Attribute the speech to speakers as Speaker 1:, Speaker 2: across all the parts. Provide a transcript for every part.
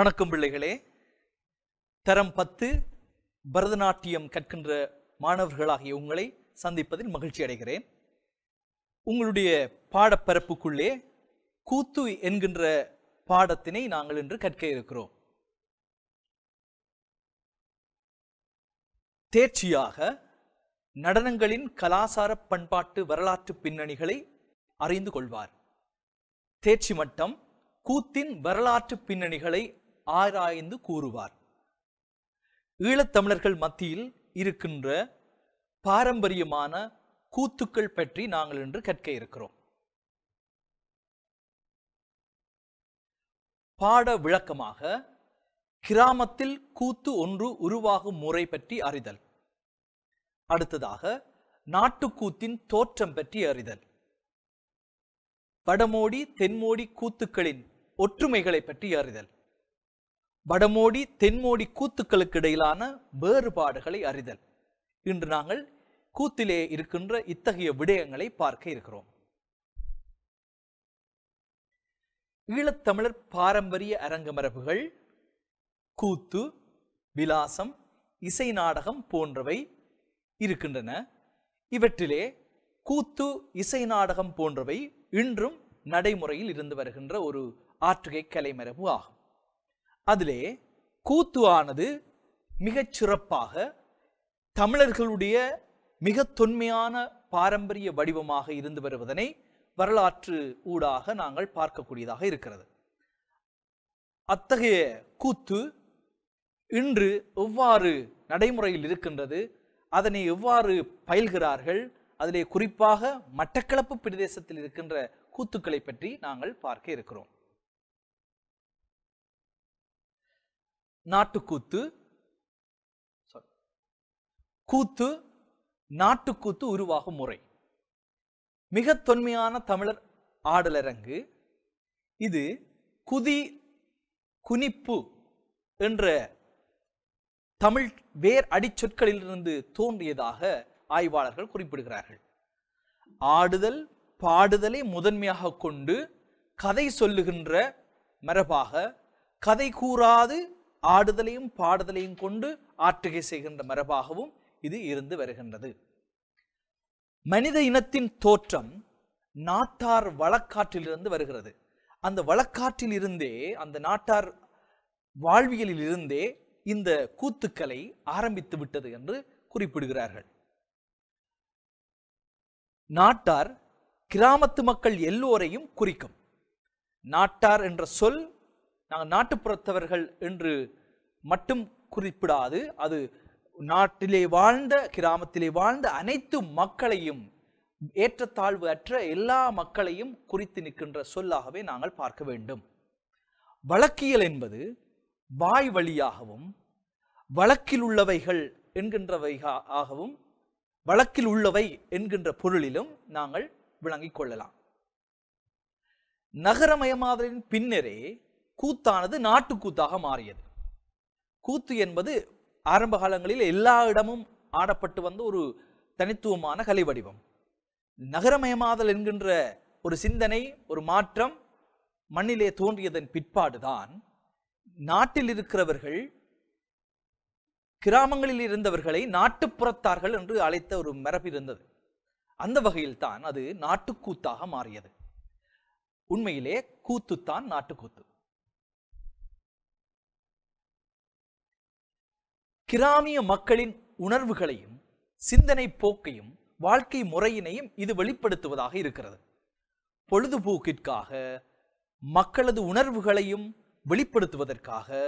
Speaker 1: வணக்கம் பிள்ளைகளே தரம் பத்து பரதநாட்டியம் கற்கின்ற மாணவர்களாகிய உங்களை சந்திப்பதில் மகிழ்ச்சி அடைகிறேன் உங்களுடைய பாடப்பரப்புக்குள்ளே கூத்து என்கின்ற பாடத்தினை நாங்கள் இன்று கற்க இருக்கிறோம் தேர்ச்சியாக நடனங்களின் கலாசார பண்பாட்டு வரலாற்று பின்னணிகளை அறிந்து கொள்வார் தேர்ச்சி மட்டம் கூத்தின் வரலாற்று பின்னணிகளை ஆராய்ந்து கூறுவார் ஈழத்தமிழர்கள் மத்தியில் இருக்கின்ற பாரம்பரியமான கூத்துக்கள் பற்றி நாங்கள் இன்று கற்க இருக்கிறோம் பாட விளக்கமாக கிராமத்தில் கூத்து ஒன்று உருவாகும் முறை பற்றி அறிதல் அடுத்ததாக நாட்டுக்கூத்தின் தோற்றம் பற்றி அறிதல் வடமோடி தென்மோடி கூத்துக்களின் ஒற்றுமைகளை பற்றி அறிதல் வடமோடி தென்மோடி கூத்துக்களுக்கு இடையிலான வேறுபாடுகளை அறிதல் இன்று நாங்கள் கூத்திலே இருக்கின்ற இத்தகைய விடயங்களை பார்க்க இருக்கிறோம் ஈழத்தமிழர் பாரம்பரிய அரங்கமரபுகள் கூத்து விலாசம் இசை நாடகம் போன்றவை இருக்கின்றன இவற்றிலே கூத்து இசை நாடகம் போன்றவை இன்றும் நடைமுறையில் இருந்து வருகின்ற ஒரு ஆற்றுகை கலைமரபு ஆகும் அதிலே கூத்து ஆனது மிகச் சிறப்பாக தமிழர்களுடைய மிக தொன்மையான பாரம்பரிய வடிவமாக இருந்து வருவதனை வரலாற்று ஊடாக நாங்கள் பார்க்கக்கூடியதாக இருக்கிறது அத்தகைய கூத்து இன்று எவ்வாறு நடைமுறையில் இருக்கின்றது அதனை எவ்வாறு பயில்கிறார்கள் அதிலே குறிப்பாக மட்டக்களப்பு பிரதேசத்தில் இருக்கின்ற கூத்துக்களை பற்றி நாங்கள் பார்க்க இருக்கிறோம் நாட்டுக்கூத்து கூத்து நாட்டுக்கூத்து உருவாகும் முறை மிக தொன்மையான தமிழர் ஆடலரங்கு இது குதி குனிப்பு என்ற தமிழ் வேர் அடிச்சொற்களிலிருந்து தோன்றியதாக ஆய்வாளர்கள் குறிப்பிடுகிறார்கள் ஆடுதல் பாடுதலை முதன்மையாக கொண்டு கதை சொல்லுகின்ற மரபாக கதை கூறாது ஆடுதலையும் பாடுதலையும் கொண்டு ஆற்றுகை செய்கின்ற மரபாகவும் இது இருந்து வருகின்றது மனித இனத்தின் தோற்றம் நாட்டார் வழக்காற்றிலிருந்து வருகிறது அந்த வழக்காற்றில் இருந்தே அந்த நாட்டார் வாழ்வியலில் இருந்தே இந்த கூத்துக்களை ஆரம்பித்து விட்டது என்று குறிப்பிடுகிறார்கள் நாட்டார் கிராமத்து மக்கள் எல்லோரையும் குறிக்கும் நாட்டார் என்ற சொல் நாங்கள் நாட்டுப்புறத்தவர்கள் என்று மட்டும் குறிப்பிடாது அது நாட்டிலே வாழ்ந்த கிராமத்திலே வாழ்ந்த அனைத்து மக்களையும் ஏற்றத்தாழ்வு அற்ற எல்லா மக்களையும் குறித்து நிற்கின்ற சொல்லாகவே நாங்கள் பார்க்க வேண்டும் வழக்கியல் என்பது வாய் வழியாகவும் வழக்கில் உள்ளவைகள் ஆகவும் வழக்கில் உள்ளவை என்கின்ற பொருளிலும் நாங்கள் விளங்கிக் கொள்ளலாம் நகரமயமாதலின் பின்னரே கூத்தானது நாட்டு கூத்தாக மாறியது கூத்து என்பது ஆரம்ப காலங்களில் எல்லா இடமும் ஆடப்பட்டு வந்த ஒரு தனித்துவமான கலை வடிவம் நகரமயமாதல் என்கின்ற ஒரு சிந்தனை ஒரு மாற்றம் மண்ணிலே தோன்றியதன் பிற்பாடுதான் நாட்டில் இருக்கிறவர்கள் கிராமங்களில் இருந்தவர்களை நாட்டுப்புறத்தார்கள் என்று அழைத்த ஒரு மரபு இருந்தது அந்த வகையில் தான் அது நாட்டுக்கூத்தாக மாறியது உண்மையிலே கூத்துத்தான் நாட்டுக்கூத்து கிராமிய மக்களின் உணர்வுகளையும் சிந்தனை போக்கையும் வாழ்க்கை முறையினையும் இது வெளிப்படுத்துவதாக இருக்கிறது பொழுதுபோக்கிற்காக மக்களது உணர்வுகளையும் வெளிப்படுத்துவதற்காக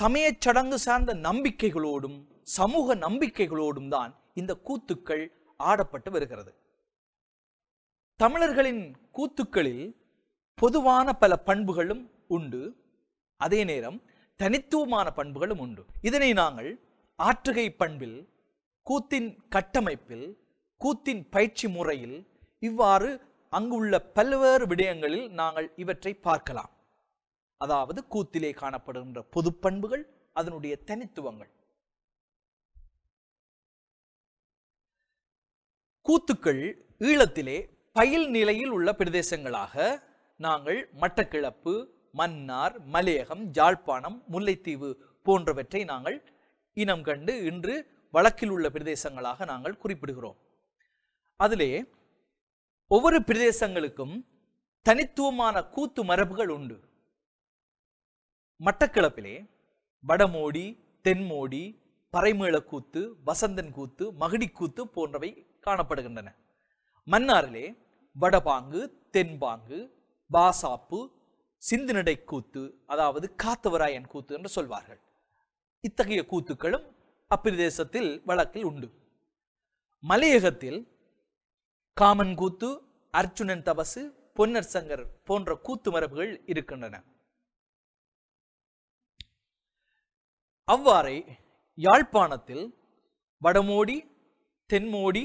Speaker 1: சமய சடங்கு சார்ந்த நம்பிக்கைகளோடும் சமூக நம்பிக்கைகளோடும் தான் இந்த கூத்துக்கள் ஆடப்பட்டு வருகிறது தமிழர்களின் கூத்துக்களில் பொதுவான பல பண்புகளும் உண்டு அதே நேரம் தனித்துவமான பண்புகளும் உண்டு இதனை நாங்கள் ஆற்றுகை பண்பில் கூத்தின் கட்டமைப்பில் கூத்தின் பயிற்சி முறையில் இவ்வாறு அங்குள்ள பல்வேறு விடயங்களில் நாங்கள் இவற்றை பார்க்கலாம் அதாவது கூத்திலே காணப்படுகின்ற பொது பண்புகள் அதனுடைய தனித்துவங்கள் கூத்துக்கள் ஈழத்திலே பயில் நிலையில் உள்ள பிரதேசங்களாக நாங்கள் மட்டக்கிழப்பு மன்னார் மலையகம் ஜாழ்ப்பாணம் முல்லைத்தீவு போன்றவற்றை நாங்கள் இனம் கண்டு இன்று வழக்கில் உள்ள பிரதேசங்களாக நாங்கள் குறிப்பிடுகிறோம் அதிலே ஒவ்வொரு பிரதேசங்களுக்கும் தனித்துவமான கூத்து மரபுகள் உண்டு மட்டக்களப்பிலே வடமோடி தென்மோடி பறைமேள கூத்து வசந்தன் கூத்து மகிடிக்கூத்து கூத்து போன்றவை காணப்படுகின்றன மன்னாரிலே வடபாங்கு தென்பாங்கு பாசாப்பு சிந்துநடை கூத்து அதாவது காத்தவராயன் கூத்து என்று சொல்வார்கள் இத்தகைய கூத்துக்களும் அப்பிரதேசத்தில் வழக்கில் உண்டு மலையகத்தில் காமன் கூத்து அர்ஜுனன் தபசு பொன்னர் சங்கர் போன்ற கூத்து மரபுகள் இருக்கின்றன அவ்வாறே யாழ்ப்பாணத்தில் வடமோடி தென்மோடி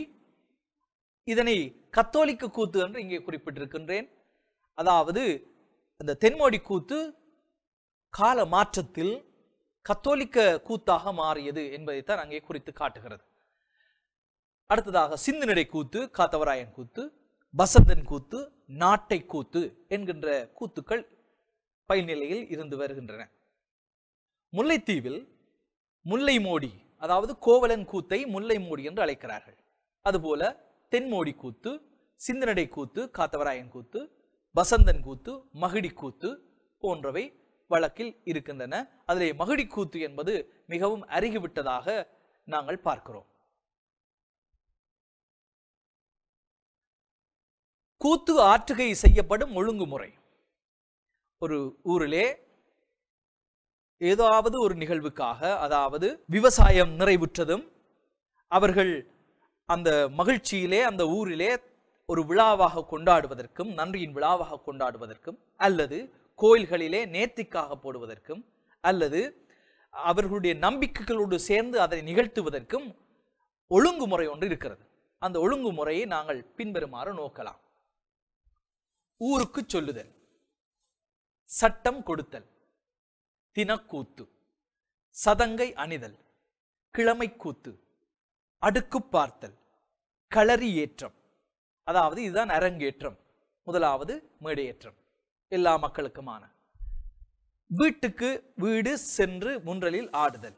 Speaker 1: இதனை கத்தோலிக்க கூத்து என்று இங்கே குறிப்பிட்டிருக்கின்றேன் அதாவது அந்த தென்மோடி கூத்து கால மாற்றத்தில் கத்தோலிக்க கூத்தாக மாறியது என்பதைத்தான் அங்கே குறித்து காட்டுகிறது அடுத்ததாக நடை கூத்து காத்தவராயன் கூத்து பசந்தன் கூத்து நாட்டை கூத்து என்கின்ற கூத்துக்கள் பயில்நிலையில் இருந்து வருகின்றன முல்லைத்தீவில் முல்லை மோடி அதாவது கோவலன் கூத்தை முல்லை மோடி என்று அழைக்கிறார்கள் அதுபோல தென்மோடி கூத்து சிந்தனடை கூத்து காத்தவராயன் கூத்து பசந்தன் கூத்து மகிடி கூத்து போன்றவை வழக்கில் இருக்கின்றன அதிலே மகிடி கூத்து என்பது மிகவும் அருகிவிட்டதாக நாங்கள் பார்க்கிறோம் கூத்து ஆற்றுகை செய்யப்படும் ஒழுங்குமுறை ஒரு ஊரிலே ஏதாவது ஒரு நிகழ்வுக்காக அதாவது விவசாயம் நிறைவுற்றதும் அவர்கள் அந்த மகிழ்ச்சியிலே அந்த ஊரிலே ஒரு விழாவாக கொண்டாடுவதற்கும் நன்றியின் விழாவாக கொண்டாடுவதற்கும் அல்லது கோயில்களிலே நேர்த்திக்காக போடுவதற்கும் அல்லது அவர்களுடைய நம்பிக்கைகளோடு சேர்ந்து அதை நிகழ்த்துவதற்கும் ஒழுங்குமுறை ஒன்று இருக்கிறது அந்த ஒழுங்குமுறையை நாங்கள் பின்வருமாறு நோக்கலாம் ஊருக்கு சொல்லுதல் சட்டம் கொடுத்தல் தினக்கூத்து சதங்கை அணிதல் கிழமைக்கூத்து அடுக்கு பார்த்தல் களரி ஏற்றம் அதாவது இதுதான் அரங்கேற்றம் முதலாவது மேடையேற்றம் எல்லா மக்களுக்குமான வீட்டுக்கு வீடு சென்று முன்றலில் ஆடுதல்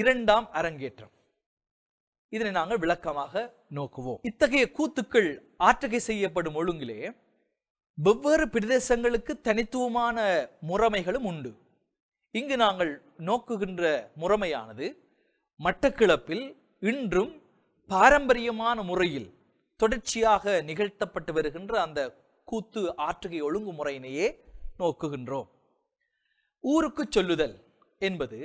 Speaker 1: இரண்டாம் அரங்கேற்றம் இதனை நாங்கள் விளக்கமாக நோக்குவோம் இத்தகைய கூத்துக்கள் ஆற்றகை செய்யப்படும் ஒழுங்கிலே வெவ்வேறு பிரதேசங்களுக்கு தனித்துவமான முறைமைகளும் உண்டு இங்கு நாங்கள் நோக்குகின்ற முறைமையானது மட்டக்கிழப்பில் இன்றும் பாரம்பரியமான முறையில் தொடர்ச்சியாக நிகழ்த்தப்பட்டு வருகின்ற அந்த கூத்து ஆற்றுகை ஒழுங்குமுறையினையே நோக்குகின்றோம் ஊருக்கு சொல்லுதல் என்பது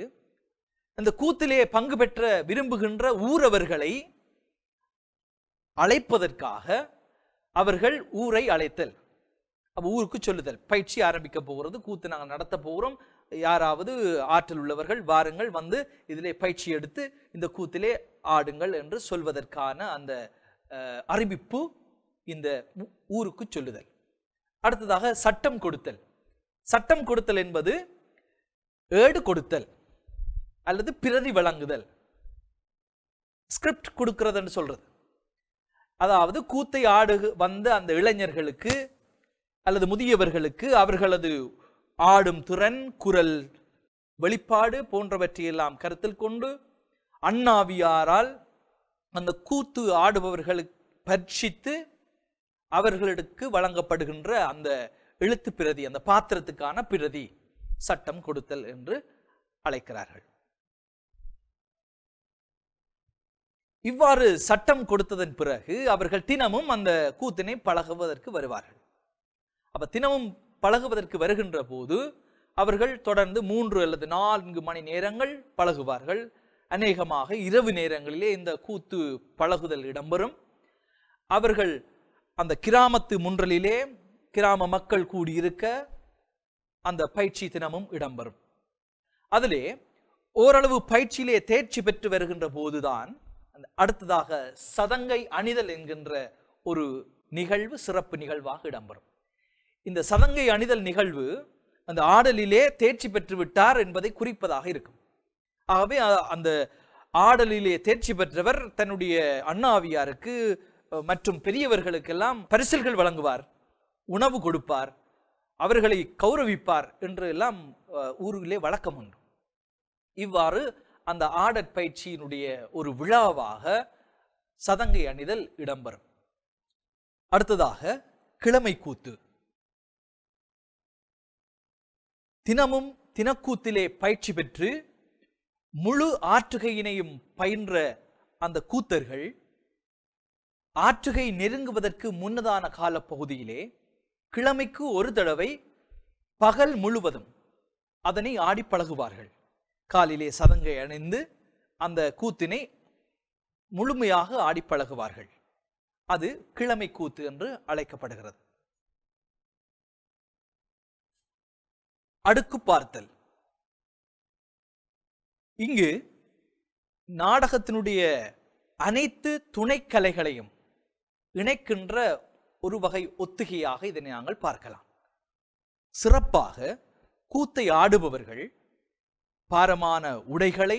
Speaker 1: அந்த கூத்திலே பங்கு பெற்ற விரும்புகின்ற ஊரவர்களை அழைப்பதற்காக அவர்கள் ஊரை அழைத்தல் அப்ப ஊருக்கு சொல்லுதல் பயிற்சி ஆரம்பிக்க போகிறது கூத்து நாங்கள் நடத்த போகிறோம் யாராவது ஆற்றல் உள்ளவர்கள் வாருங்கள் வந்து இதிலே பயிற்சி எடுத்து இந்த கூத்திலே ஆடுங்கள் என்று சொல்வதற்கான அந்த அறிவிப்பு இந்த ஊருக்கு சொல்லுதல் அடுத்ததாக சட்டம் கொடுத்தல் சட்டம் கொடுத்தல் என்பது ஏடு கொடுத்தல் அல்லது பிரதி வழங்குதல் ஸ்கிரிப்ட் கொடுக்கறதுன்னு சொல்றது அதாவது கூத்தை ஆடு வந்த அந்த இளைஞர்களுக்கு அல்லது முதியவர்களுக்கு அவர்களது ஆடும் திறன் குரல் வெளிப்பாடு போன்றவற்றையெல்லாம் கருத்தில் கொண்டு அண்ணாவியாரால் அந்த கூத்து ஆடுபவர்களுக்கு பட்சித்து அவர்களுக்கு வழங்கப்படுகின்ற அந்த எழுத்து பிரதி அந்த பாத்திரத்துக்கான பிரதி சட்டம் கொடுத்தல் என்று அழைக்கிறார்கள் இவ்வாறு சட்டம் கொடுத்ததன் பிறகு அவர்கள் தினமும் அந்த கூத்தினை பழகுவதற்கு வருவார்கள் அப்ப தினமும் பழகுவதற்கு வருகின்ற போது அவர்கள் தொடர்ந்து மூன்று அல்லது நான்கு மணி நேரங்கள் பழகுவார்கள் அநேகமாக இரவு நேரங்களிலே இந்த கூத்து பழகுதல் இடம்பெறும் அவர்கள் அந்த கிராமத்து முன்றலிலே கிராம மக்கள் கூடியிருக்க அந்த பயிற்சி தினமும் இடம்பெறும் அதிலே ஓரளவு பயிற்சியிலே தேர்ச்சி பெற்று வருகின்ற போதுதான் அடுத்ததாக சதங்கை அணிதல் என்கின்ற ஒரு நிகழ்வு சிறப்பு நிகழ்வாக இடம்பெறும் இந்த சதங்கை அணிதல் நிகழ்வு அந்த ஆடலிலே தேர்ச்சி பெற்று விட்டார் என்பதை குறிப்பதாக இருக்கும் ஆகவே அந்த ஆடலிலே தேர்ச்சி பெற்றவர் தன்னுடைய அண்ணாவியாருக்கு மற்றும் பெரியவர்களுக்கெல்லாம் பரிசல்கள் வழங்குவார் உணவு கொடுப்பார் அவர்களை கௌரவிப்பார் என்று எல்லாம் ஊரிலே வழக்கம் உண்டு இவ்வாறு அந்த ஆடற்பயிற்சியினுடைய ஒரு விழாவாக சதங்கை அணிதல் இடம்பெறும் அடுத்ததாக கிழமை கூத்து தினமும் தினக்கூத்திலே பயிற்சி பெற்று முழு ஆற்றுகையினையும் பயின்ற அந்த கூத்தர்கள் ஆற்றுகை நெருங்குவதற்கு முன்னதான காலப்பகுதியிலே கிழமைக்கு ஒரு தடவை பகல் முழுவதும் அதனை ஆடி பழகுவார்கள் காலிலே சதங்கை அணிந்து அந்த கூத்தினை முழுமையாக ஆடி பழகுவார்கள் அது கிழமை கூத்து என்று அழைக்கப்படுகிறது அடுக்கு பார்த்தல் இங்கு நாடகத்தினுடைய அனைத்து துணைக்கலைகளையும் இணைக்கின்ற ஒரு வகை ஒத்துகையாக இதனை நாங்கள் பார்க்கலாம் சிறப்பாக கூத்தை ஆடுபவர்கள் பாரமான உடைகளை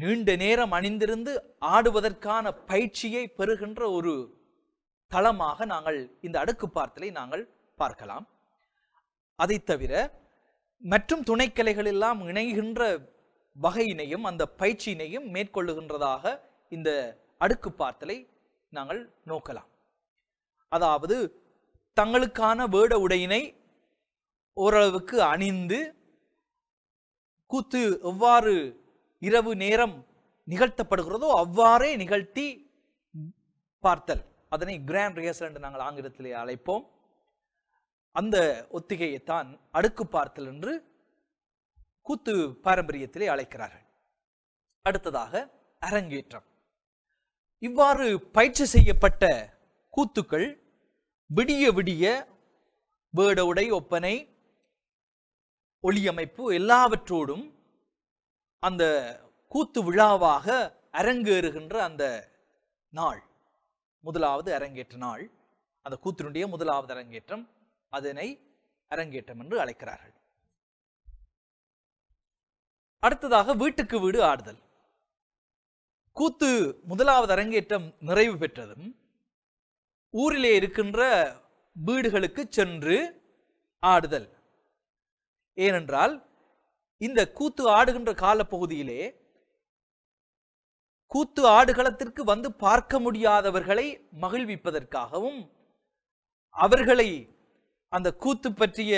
Speaker 1: நீண்ட நேரம் அணிந்திருந்து ஆடுவதற்கான பயிற்சியை பெறுகின்ற ஒரு தளமாக நாங்கள் இந்த அடுக்கு பார்த்தலை நாங்கள் பார்க்கலாம் அதை தவிர மற்றும் துணைக்கலைகள் எல்லாம் இணைகின்ற வகையினையும் அந்த பயிற்சியினையும் மேற்கொள்ளுகின்றதாக இந்த அடுக்கு பார்த்தலை நாங்கள் நோக்கலாம் அதாவது தங்களுக்கான வேட உடையினை ஓரளவுக்கு அணிந்து கூத்து எவ்வாறு இரவு நேரம் நிகழ்த்தப்படுகிறதோ அவ்வாறே நிகழ்த்தி பார்த்தல் அதனை கிராண்ட் ரிஹர்சல் என்று நாங்கள் ஆங்கிலத்திலே அழைப்போம் அந்த ஒத்திகையைத்தான் அடுக்கு பார்த்தல் என்று கூத்து பாரம்பரியத்திலே அழைக்கிறார்கள் அடுத்ததாக அரங்கேற்றம் இவ்வாறு பயிற்சி செய்யப்பட்ட கூத்துக்கள் விடிய விடிய வேட உடை ஒப்பனை ஒளியமைப்பு எல்லாவற்றோடும் அந்த கூத்து விழாவாக அரங்கேறுகின்ற அந்த நாள் முதலாவது அரங்கேற்ற நாள் அந்த கூத்தினுடைய முதலாவது அரங்கேற்றம் அதனை அரங்கேற்றம் என்று அழைக்கிறார்கள் அடுத்ததாக வீட்டுக்கு வீடு ஆடுதல் கூத்து முதலாவது அரங்கேற்றம் நிறைவு பெற்றதும் ஊரிலே இருக்கின்ற வீடுகளுக்கு சென்று ஆடுதல் ஏனென்றால் இந்த கூத்து ஆடுகின்ற காலப்பகுதியிலே கூத்து ஆடுகளத்திற்கு வந்து பார்க்க முடியாதவர்களை மகிழ்விப்பதற்காகவும் அவர்களை அந்த கூத்து பற்றிய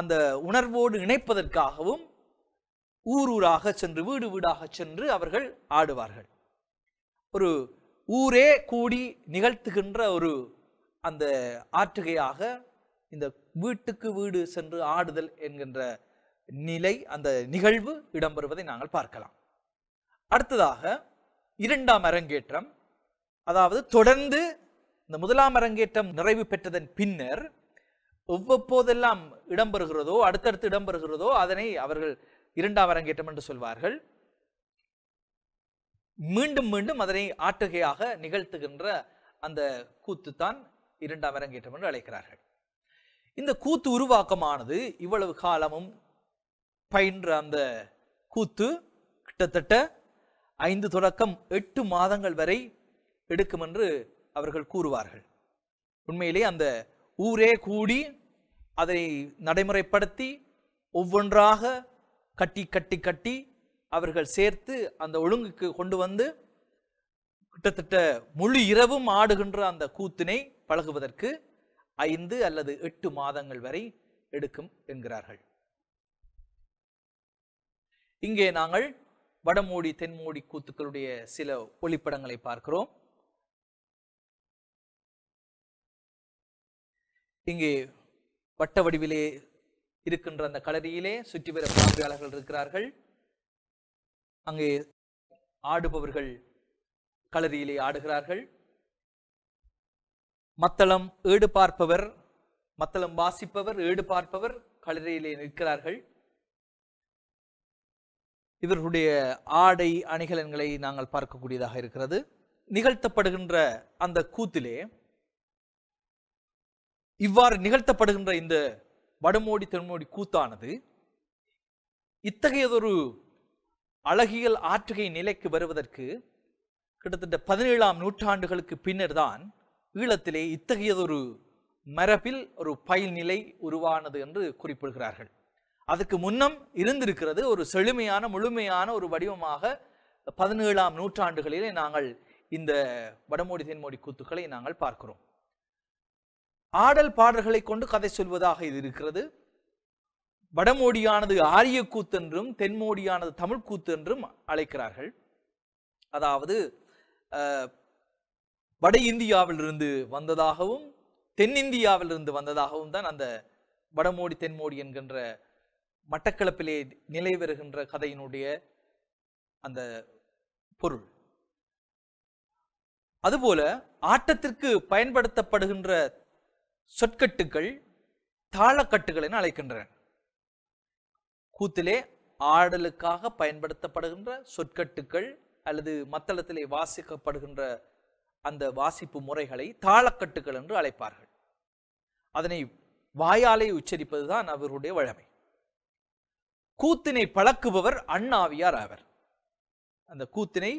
Speaker 1: அந்த உணர்வோடு இணைப்பதற்காகவும் ஊர் ஊராக சென்று வீடு வீடாக சென்று அவர்கள் ஆடுவார்கள் ஒரு ஊரே கூடி நிகழ்த்துகின்ற ஒரு அந்த ஆற்றுகையாக இந்த வீட்டுக்கு வீடு சென்று ஆடுதல் என்கின்ற நிலை அந்த நிகழ்வு இடம்பெறுவதை நாங்கள் பார்க்கலாம் அடுத்ததாக இரண்டாம் அரங்கேற்றம் அதாவது தொடர்ந்து இந்த முதலாம் அரங்கேற்றம் நிறைவு பெற்றதன் பின்னர் ஒவ்வப்போதெல்லாம் இடம்பெறுகிறதோ அடுத்தடுத்து இடம்பெறுகிறதோ அதனை அவர்கள் இரண்டாம் அரங்கேற்றம் என்று சொல்வார்கள் மீண்டும் மீண்டும் அதனை ஆட்டுகையாக நிகழ்த்துகின்ற அந்த கூத்து தான் இரண்டாம் அரங்கேற்றம் என்று அழைக்கிறார்கள் இந்த கூத்து உருவாக்கமானது இவ்வளவு காலமும் பயின்ற அந்த கூத்து கிட்டத்தட்ட ஐந்து தொடக்கம் எட்டு மாதங்கள் வரை எடுக்கும் என்று அவர்கள் கூறுவார்கள் உண்மையிலே அந்த ஊரே கூடி அதை நடைமுறைப்படுத்தி ஒவ்வொன்றாக கட்டி கட்டி கட்டி அவர்கள் சேர்த்து அந்த ஒழுங்குக்கு கொண்டு வந்து கிட்டத்தட்ட முழு இரவும் ஆடுகின்ற அந்த கூத்தினை பழகுவதற்கு ஐந்து அல்லது எட்டு மாதங்கள் வரை எடுக்கும் என்கிறார்கள் இங்கே நாங்கள் வடமூடி தென்மூடி கூத்துக்களுடைய சில ஒளிப்படங்களை பார்க்கிறோம் இங்கே வட்ட வடிவிலே இருக்கின்ற அந்த களரியிலே சுற்றி பெற பார்வையாளர்கள் இருக்கிறார்கள் அங்கே ஆடுபவர்கள் களரியிலே ஆடுகிறார்கள் மத்தளம் ஏடு பார்ப்பவர் மத்தளம் வாசிப்பவர் ஏடு பார்ப்பவர் களரியிலே நிற்கிறார்கள் இவர்களுடைய ஆடை அணிகலன்களை நாங்கள் பார்க்கக்கூடியதாக இருக்கிறது நிகழ்த்தப்படுகின்ற அந்த கூத்திலே இவ்வாறு நிகழ்த்தப்படுகின்ற இந்த வடமோடி தென்மோடி கூத்தானது இத்தகையதொரு அழகியல் ஆற்றுகை நிலைக்கு வருவதற்கு கிட்டத்தட்ட பதினேழாம் நூற்றாண்டுகளுக்கு பின்னர் தான் ஈழத்திலே இத்தகையதொரு மரபில் ஒரு பயில் நிலை உருவானது என்று குறிப்பிடுகிறார்கள் அதுக்கு முன்னம் இருந்திருக்கிறது ஒரு செழுமையான முழுமையான ஒரு வடிவமாக பதினேழாம் நூற்றாண்டுகளிலே நாங்கள் இந்த வடமோடி தென்மோடி கூத்துக்களை நாங்கள் பார்க்கிறோம் ஆடல் பாடல்களை கொண்டு கதை சொல்வதாக இது இருக்கிறது வடமோடியானது ஆரிய கூத்தென்றும் தென்மோடியானது தமிழ் கூத்தென்றும் அழைக்கிறார்கள் அதாவது வட இந்தியாவிலிருந்து வந்ததாகவும் தென்னிந்தியாவிலிருந்து வந்ததாகவும் தான் அந்த வடமோடி தென்மோடி என்கின்ற மட்டக்களப்பிலே நிலை வருகின்ற கதையினுடைய அந்த பொருள் அதுபோல ஆட்டத்திற்கு பயன்படுத்தப்படுகின்ற சொற்கட்டுகள் தாளக்கட்டுகள் என அழைக்கின்றன கூத்திலே ஆடலுக்காக பயன்படுத்தப்படுகின்ற சொற்கட்டுக்கள் அல்லது மத்தளத்திலே வாசிக்கப்படுகின்ற அந்த வாசிப்பு முறைகளை தாளக்கட்டுகள் என்று அழைப்பார்கள் அதனை வாயாலே உச்சரிப்பது தான் அவருடைய வழமை கூத்தினை பழக்குபவர் அண்ணாவியார் ஆவர் அந்த கூத்தினை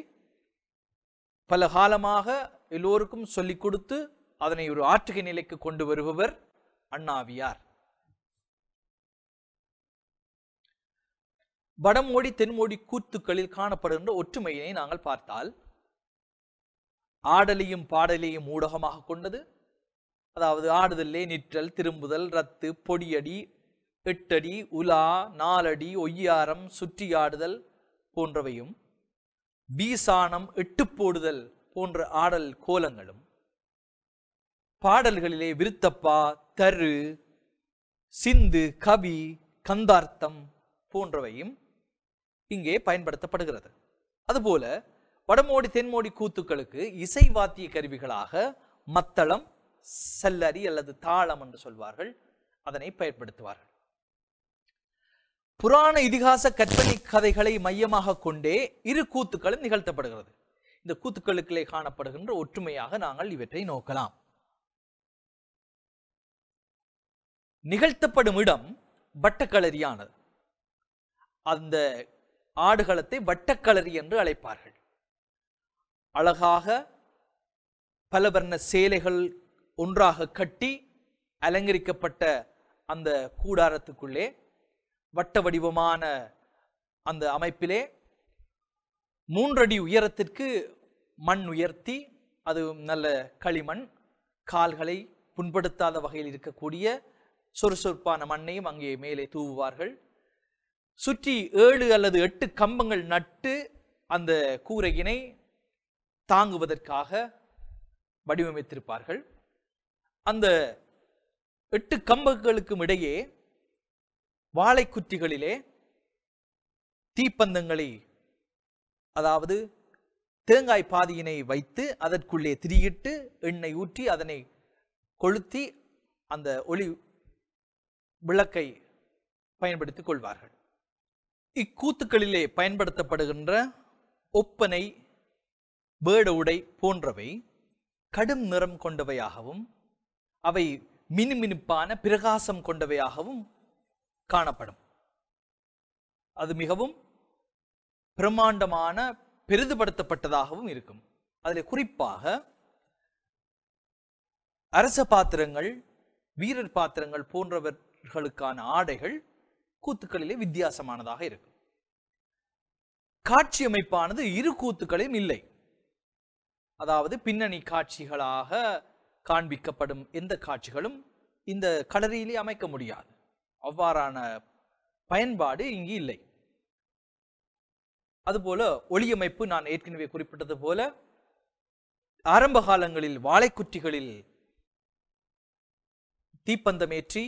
Speaker 1: பல காலமாக எல்லோருக்கும் சொல்லிக் கொடுத்து அதனை ஒரு ஆற்றுகை நிலைக்கு கொண்டு வருபவர் அண்ணாவியார் வடமோடி தென்மோடி கூத்துக்களில் காணப்படுகின்ற ஒற்றுமையினை நாங்கள் பார்த்தால் ஆடலையும் பாடலையும் ஊடகமாக கொண்டது அதாவது ஆடுதல்லே நிற்றல் திரும்புதல் ரத்து பொடியடி எட்டடி உலா நாலடி ஒய்யாரம் சுற்றியாடுதல் போன்றவையும் பீசானம் எட்டு போடுதல் போன்ற ஆடல் கோலங்களும் பாடல்களிலே விருத்தப்பா தரு சிந்து கவி கந்தார்த்தம் போன்றவையும் இங்கே பயன்படுத்தப்படுகிறது அதுபோல வடமோடி தென்மோடி கூத்துக்களுக்கு இசை வாத்திய கருவிகளாக மத்தளம் செல்லரி அல்லது தாளம் என்று சொல்வார்கள் அதனை பயன்படுத்துவார்கள் புராண இதிகாச கற்பனை கதைகளை மையமாக கொண்டே இரு கூத்துக்களும் நிகழ்த்தப்படுகிறது இந்த கூத்துக்களுக்கிலே காணப்படுகின்ற ஒற்றுமையாக நாங்கள் இவற்றை நோக்கலாம் நிகழ்த்தப்படும் இடம் வட்டக்களரியானது அந்த ஆடுகளத்தை வட்டக்களரி என்று அழைப்பார்கள் அழகாக பலவர்ண சேலைகள் ஒன்றாக கட்டி அலங்கரிக்கப்பட்ட அந்த கூடாரத்துக்குள்ளே வட்ட வடிவமான அந்த அமைப்பிலே மூன்றடி உயரத்திற்கு மண் உயர்த்தி அது நல்ல களிமண் கால்களை புண்படுத்தாத வகையில் இருக்கக்கூடிய சொறுசொறுப்பான மண்ணையும் அங்கே மேலே தூவுவார்கள் சுற்றி ஏழு அல்லது எட்டு கம்பங்கள் நட்டு அந்த கூரையினை தாங்குவதற்காக வடிவமைத்திருப்பார்கள் அந்த எட்டு கம்பங்களுக்கும் இடையே குற்றிகளிலே தீப்பந்தங்களை அதாவது தேங்காய் பாதியினை வைத்து அதற்குள்ளே திரியிட்டு எண்ணெய் ஊற்றி அதனை கொளுத்தி அந்த ஒளி விளக்கை பயன்படுத்திக் கொள்வார்கள் இக்கூத்துக்களிலே பயன்படுத்தப்படுகின்ற ஒப்பனை வேட உடை போன்றவை கடும் நிறம் கொண்டவையாகவும் அவை மினுமினுப்பான பிரகாசம் கொண்டவையாகவும் காணப்படும் அது மிகவும் பிரம்மாண்டமான பெரிதுபடுத்தப்பட்டதாகவும் இருக்கும் அதில் குறிப்பாக அரச பாத்திரங்கள் வீரர் பாத்திரங்கள் போன்றவர்களுக்கான ஆடைகள் கூத்துக்களிலே வித்தியாசமானதாக இருக்கும் காட்சி அமைப்பானது இரு கூத்துக்களையும் இல்லை அதாவது பின்னணி காட்சிகளாக காண்பிக்கப்படும் எந்த காட்சிகளும் இந்த களரியிலே அமைக்க முடியாது அவ்வாறான பயன்பாடு இங்கு இல்லை அதுபோல ஒளியமைப்பு நான் ஏற்கனவே குறிப்பிட்டது போல ஆரம்ப காலங்களில் வாழைக்குட்டிகளில் தீப்பந்தமேற்றி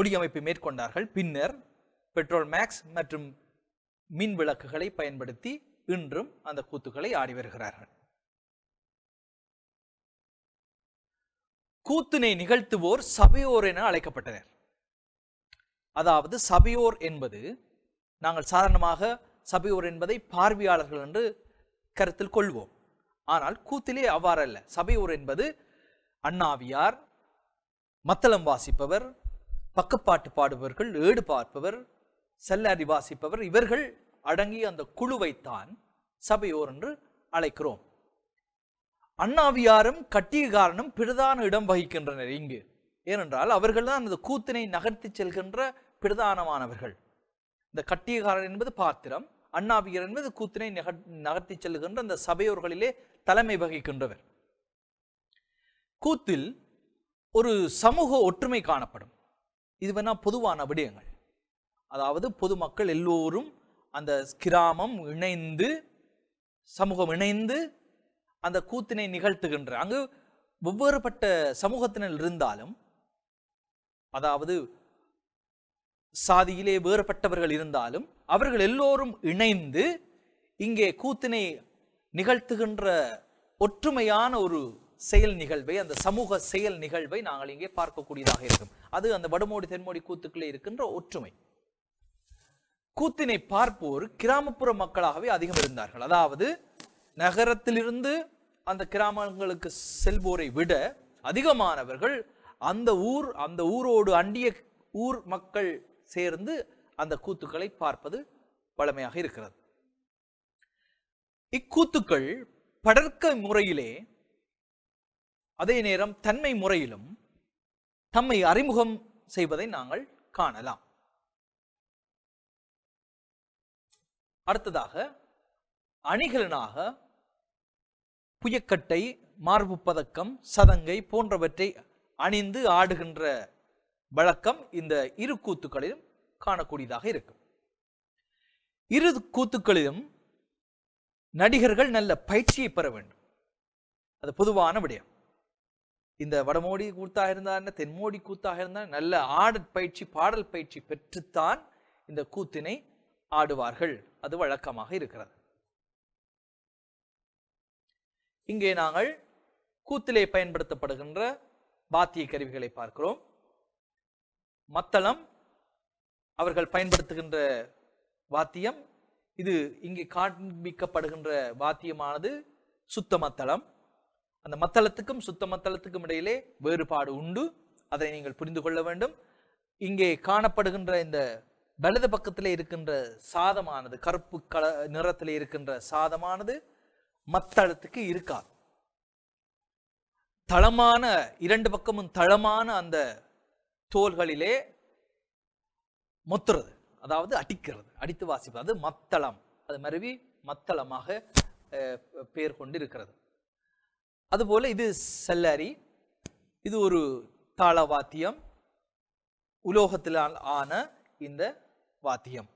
Speaker 1: ஒளியமைப்பு மேற்கொண்டார்கள் பின்னர் பெட்ரோல் மேக்ஸ் மற்றும் மின் விளக்குகளை பயன்படுத்தி இன்றும் அந்த கூத்துகளை ஆடி வருகிறார்கள் கூத்தினை நிகழ்த்துவோர் சபையோர் என அழைக்கப்பட்டனர் அதாவது சபையோர் என்பது நாங்கள் சாதாரணமாக சபையோர் என்பதை பார்வையாளர்கள் என்று கருத்தில் கொள்வோம் ஆனால் கூத்திலே அவ்வாறல்ல சபையோர் என்பது அண்ணாவியார் மத்தளம் வாசிப்பவர் பக்கப்பாட்டு பாடுபவர்கள் ஏடு பார்ப்பவர் செல்ல வாசிப்பவர் இவர்கள் அடங்கிய அந்த குழுவைத்தான் சபையோர் என்று அழைக்கிறோம் அண்ணாவியாரும் கட்டியகாரனும் பிரதான இடம் வகிக்கின்றனர் இங்கு ஏனென்றால் அவர்கள் தான் அந்த கூத்தினை நகர்த்தி செல்கின்ற பிரதானமானவர்கள் இந்த கட்டியகாரன் என்பது பாத்திரம் அண்ணாவியர் என்பது கூத்தினை நகர் நகர்த்தி செல்கின்ற அந்த சபையோர்களிலே தலைமை வகிக்கின்றவர் கூத்தில் ஒரு சமூக ஒற்றுமை காணப்படும் இது வேணால் பொதுவான விடயங்கள் அதாவது பொதுமக்கள் எல்லோரும் அந்த கிராமம் இணைந்து சமூகம் இணைந்து அந்த கூத்தினை நிகழ்த்துகின்ற அங்கு வெவ்வேறுபட்ட சமூகத்தினர் இருந்தாலும் அதாவது சாதியிலே வேறுபட்டவர்கள் இருந்தாலும் அவர்கள் எல்லோரும் இணைந்து இங்கே கூத்தினை நிகழ்த்துகின்ற ஒற்றுமையான ஒரு செயல் நிகழ்வை அந்த சமூக செயல் நிகழ்வை நாங்கள் இங்கே பார்க்கக்கூடியதாக இருக்கும் அது அந்த வடமோடி தென்மோடி கூத்துக்களே இருக்கின்ற ஒற்றுமை கூத்தினை பார்ப்போர் கிராமப்புற மக்களாகவே அதிகம் இருந்தார்கள் அதாவது நகரத்திலிருந்து அந்த கிராமங்களுக்கு செல்வோரை விட அதிகமானவர்கள் அந்த ஊர் அந்த ஊரோடு அண்டிய ஊர் மக்கள் சேர்ந்து அந்த கூத்துக்களை பார்ப்பது பழமையாக இருக்கிறது இக்கூத்துக்கள் படர்க்க முறையிலே அதே நேரம் தன்மை முறையிலும் தம்மை அறிமுகம் செய்வதை நாங்கள் காணலாம் அடுத்ததாக அணிகலனாக புயக்கட்டை மார்பு பதக்கம் சதங்கை போன்றவற்றை அணிந்து ஆடுகின்ற வழக்கம் இந்த இரு கூத்துக்களிலும் காணக்கூடியதாக இருக்கும் இரு கூத்துக்களிலும் நடிகர்கள் நல்ல பயிற்சியை பெற வேண்டும் அது பொதுவான விடயம் இந்த வடமோடி கூத்தாக என்ன தென்மோடி கூத்தாக இருந்தா நல்ல ஆடற் பயிற்சி பாடல் பயிற்சி பெற்றுத்தான் இந்த கூத்தினை ஆடுவார்கள் அது வழக்கமாக இருக்கிறது இங்கே நாங்கள் கூத்திலே பயன்படுத்தப்படுகின்ற பாத்திய கருவிகளை பார்க்கிறோம் மத்தளம் அவர்கள் பயன்படுத்துகின்ற வாத்தியம் இது இங்கே காண்பிக்கப்படுகின்ற வாத்தியமானது சுத்த மத்தளம் அந்த மத்தளத்துக்கும் சுத்த மத்தளத்துக்கும் இடையிலே வேறுபாடு உண்டு அதை நீங்கள் புரிந்து கொள்ள வேண்டும் இங்கே காணப்படுகின்ற இந்த வலது பக்கத்தில் இருக்கின்ற சாதமானது கருப்பு கல நிறத்தில் இருக்கின்ற சாதமானது மத்தளத்துக்கு இருக்காது தளமான இரண்டு பக்கமும் தளமான அந்த தோள்களிலே மொத்துறது அதாவது அடிக்கிறது அடித்து வாசிப்பது அது மத்தளம் அது மருவி மத்தளமாக பேர் கொண்டு இருக்கிறது அதுபோல் இது செல்லரி இது ஒரு தாள வாத்தியம் உலோகத்தில் ஆன இந்த வாத்தியம்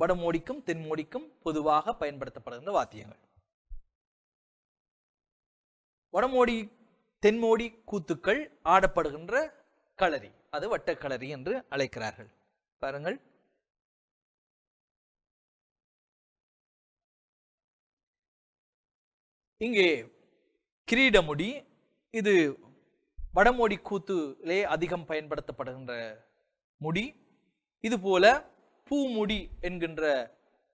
Speaker 1: வடமோடிக்கும் தென்மோடிக்கும் பொதுவாக பயன்படுத்தப்படுகின்ற வாத்தியங்கள் வடமோடி தென்மோடி கூத்துக்கள் ஆடப்படுகின்ற களரி அது வட்டக்களரி என்று அழைக்கிறார்கள் பாருங்கள் இங்கே கிரீடமுடி இது வடமோடி கூத்துலே அதிகம் பயன்படுத்தப்படுகின்ற முடி இதுபோல பூமுடி என்கின்ற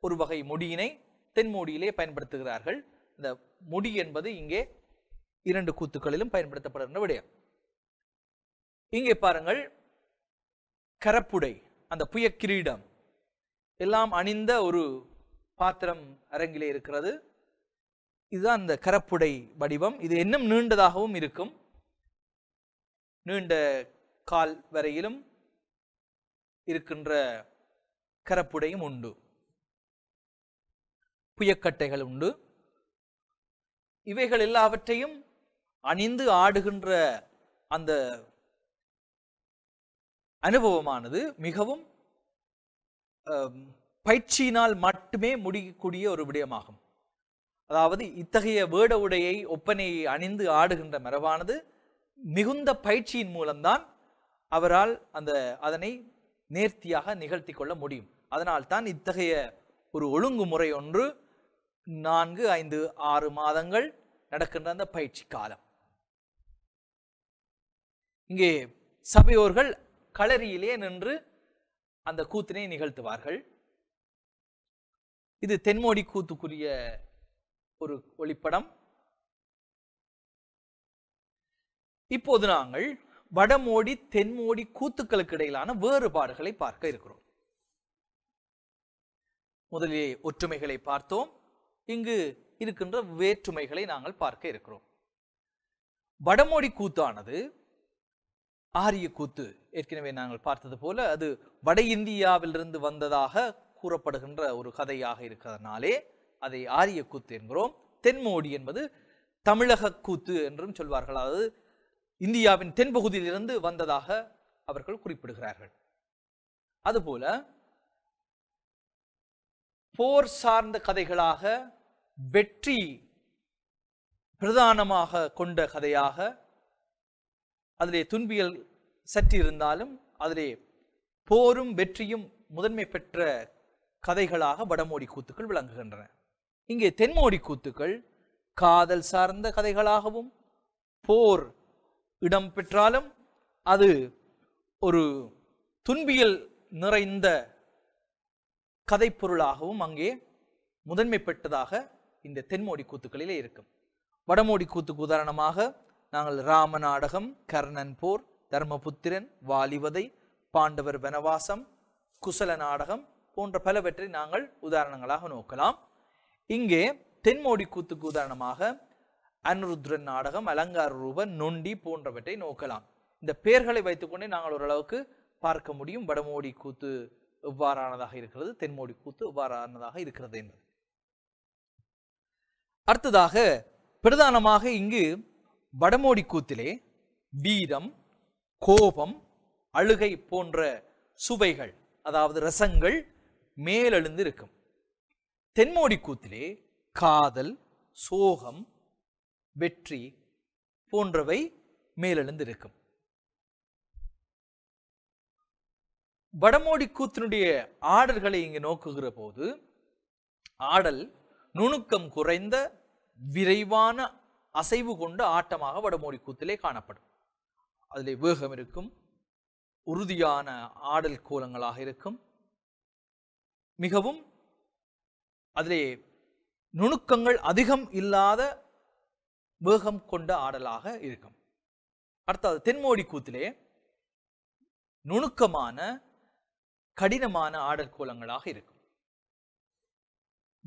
Speaker 1: ஒரு வகை முடியினை தென்மொழியிலே பயன்படுத்துகிறார்கள் இந்த முடி என்பது இங்கே இரண்டு கூத்துக்களிலும் பயன்படுத்தப்படுகின்ற விடயம் இங்கே பாருங்கள் கரப்புடை அந்த புயக்கிரீடம் எல்லாம் அணிந்த ஒரு பாத்திரம் அரங்கிலே இருக்கிறது இதுதான் அந்த கரப்புடை வடிவம் இது இன்னும் நீண்டதாகவும் இருக்கும் நீண்ட கால் வரையிலும் இருக்கின்ற கரப்புடையும் உண்டு புயக்கட்டைகள் உண்டு இவைகள் எல்லாவற்றையும் அணிந்து ஆடுகின்ற அந்த அனுபவமானது மிகவும் பயிற்சியினால் மட்டுமே முடியக்கூடிய ஒரு விடயமாகும் அதாவது இத்தகைய வேட உடையை ஒப்பனையை அணிந்து ஆடுகின்ற மரபானது மிகுந்த பயிற்சியின் மூலம்தான் அவரால் அந்த அதனை நேர்த்தியாக நிகழ்த்தி கொள்ள முடியும் அதனால் தான் இத்தகைய ஒரு ஒழுங்குமுறை ஒன்று நான்கு ஐந்து ஆறு மாதங்கள் நடக்கின்ற அந்த பயிற்சி காலம் இங்கே சபையோர்கள் களரியிலே நின்று அந்த கூத்தினை நிகழ்த்துவார்கள் இது தென்மோடி கூத்துக்குரிய ஒரு ஒளிப்படம் இப்போது நாங்கள் வடமோடி தென்மோடி கூத்துக்களுக்கு இடையிலான வேறுபாடுகளை பார்க்க இருக்கிறோம் முதலிலே ஒற்றுமைகளை பார்த்தோம் இங்கு இருக்கின்ற வேற்றுமைகளை நாங்கள் பார்க்க இருக்கிறோம் வடமோடி கூத்தானது ஆரிய கூத்து ஏற்கனவே நாங்கள் பார்த்தது போல அது வட இந்தியாவிலிருந்து வந்ததாக கூறப்படுகின்ற ஒரு கதையாக இருக்கிறதுனாலே அதை ஆரிய கூத்து என்கிறோம் தென்மோடி என்பது தமிழக கூத்து என்றும் சொல்வார்கள் அதாவது இந்தியாவின் தென்பகுதியிலிருந்து வந்ததாக அவர்கள் குறிப்பிடுகிறார்கள் அதுபோல போர் சார்ந்த கதைகளாக வெற்றி பிரதானமாக கொண்ட கதையாக அதிலே துன்பியல் சற்று இருந்தாலும் அதிலே போரும் வெற்றியும் முதன்மை பெற்ற கதைகளாக வடமோடி கூத்துக்கள் விளங்குகின்றன இங்கே தென்மோடி கூத்துக்கள் காதல் சார்ந்த கதைகளாகவும் போர் இடம் பெற்றாலும் அது ஒரு துன்பியல் நிறைந்த கதைப்பொருளாகவும் அங்கே முதன்மை பெற்றதாக இந்த தென்மோடி கூத்துக்களிலே இருக்கும் வடமோடி கூத்துக்கு உதாரணமாக நாங்கள் ராம நாடகம் கர்ணன் போர் தர்மபுத்திரன் வாலிவதை பாண்டவர் வனவாசம் குசல நாடகம் போன்ற பலவற்றை நாங்கள் உதாரணங்களாக நோக்கலாம் இங்கே தென்மோடி கூத்துக்கு உதாரணமாக அனுருத்ரன் நாடகம் அலங்கார ரூப நொண்டி போன்றவற்றை நோக்கலாம் இந்த பெயர்களை வைத்துக்கொண்டே நாங்கள் ஓரளவுக்கு பார்க்க முடியும் வடமோடி கூத்து எவ்வாறானதாக இருக்கிறது தென்மோடி கூத்து எவ்வாறானதாக இருக்கிறது என்பது அடுத்ததாக பிரதானமாக இங்கு வடமோடி கூத்திலே வீரம் கோபம் அழுகை போன்ற சுவைகள் அதாவது ரசங்கள் மேலெழுந்து இருக்கும் தென்மோடி கூத்திலே காதல் சோகம் வெற்றி போன்றவை மேலெழுந்திருக்கும் வடமோடி கூத்தினுடைய ஆடல்களை இங்கு நோக்குகிற போது ஆடல் நுணுக்கம் குறைந்த விரைவான அசைவு கொண்ட ஆட்டமாக வடமோடி கூத்திலே காணப்படும் அதில் வேகம் இருக்கும் உறுதியான ஆடல் கோலங்களாக இருக்கும் மிகவும் அதிலே நுணுக்கங்கள் அதிகம் இல்லாத வேகம் கொண்ட ஆடலாக இருக்கும் அடுத்தது தென்மோடி கூத்திலே நுணுக்கமான கடினமான ஆடல் கோலங்களாக இருக்கும்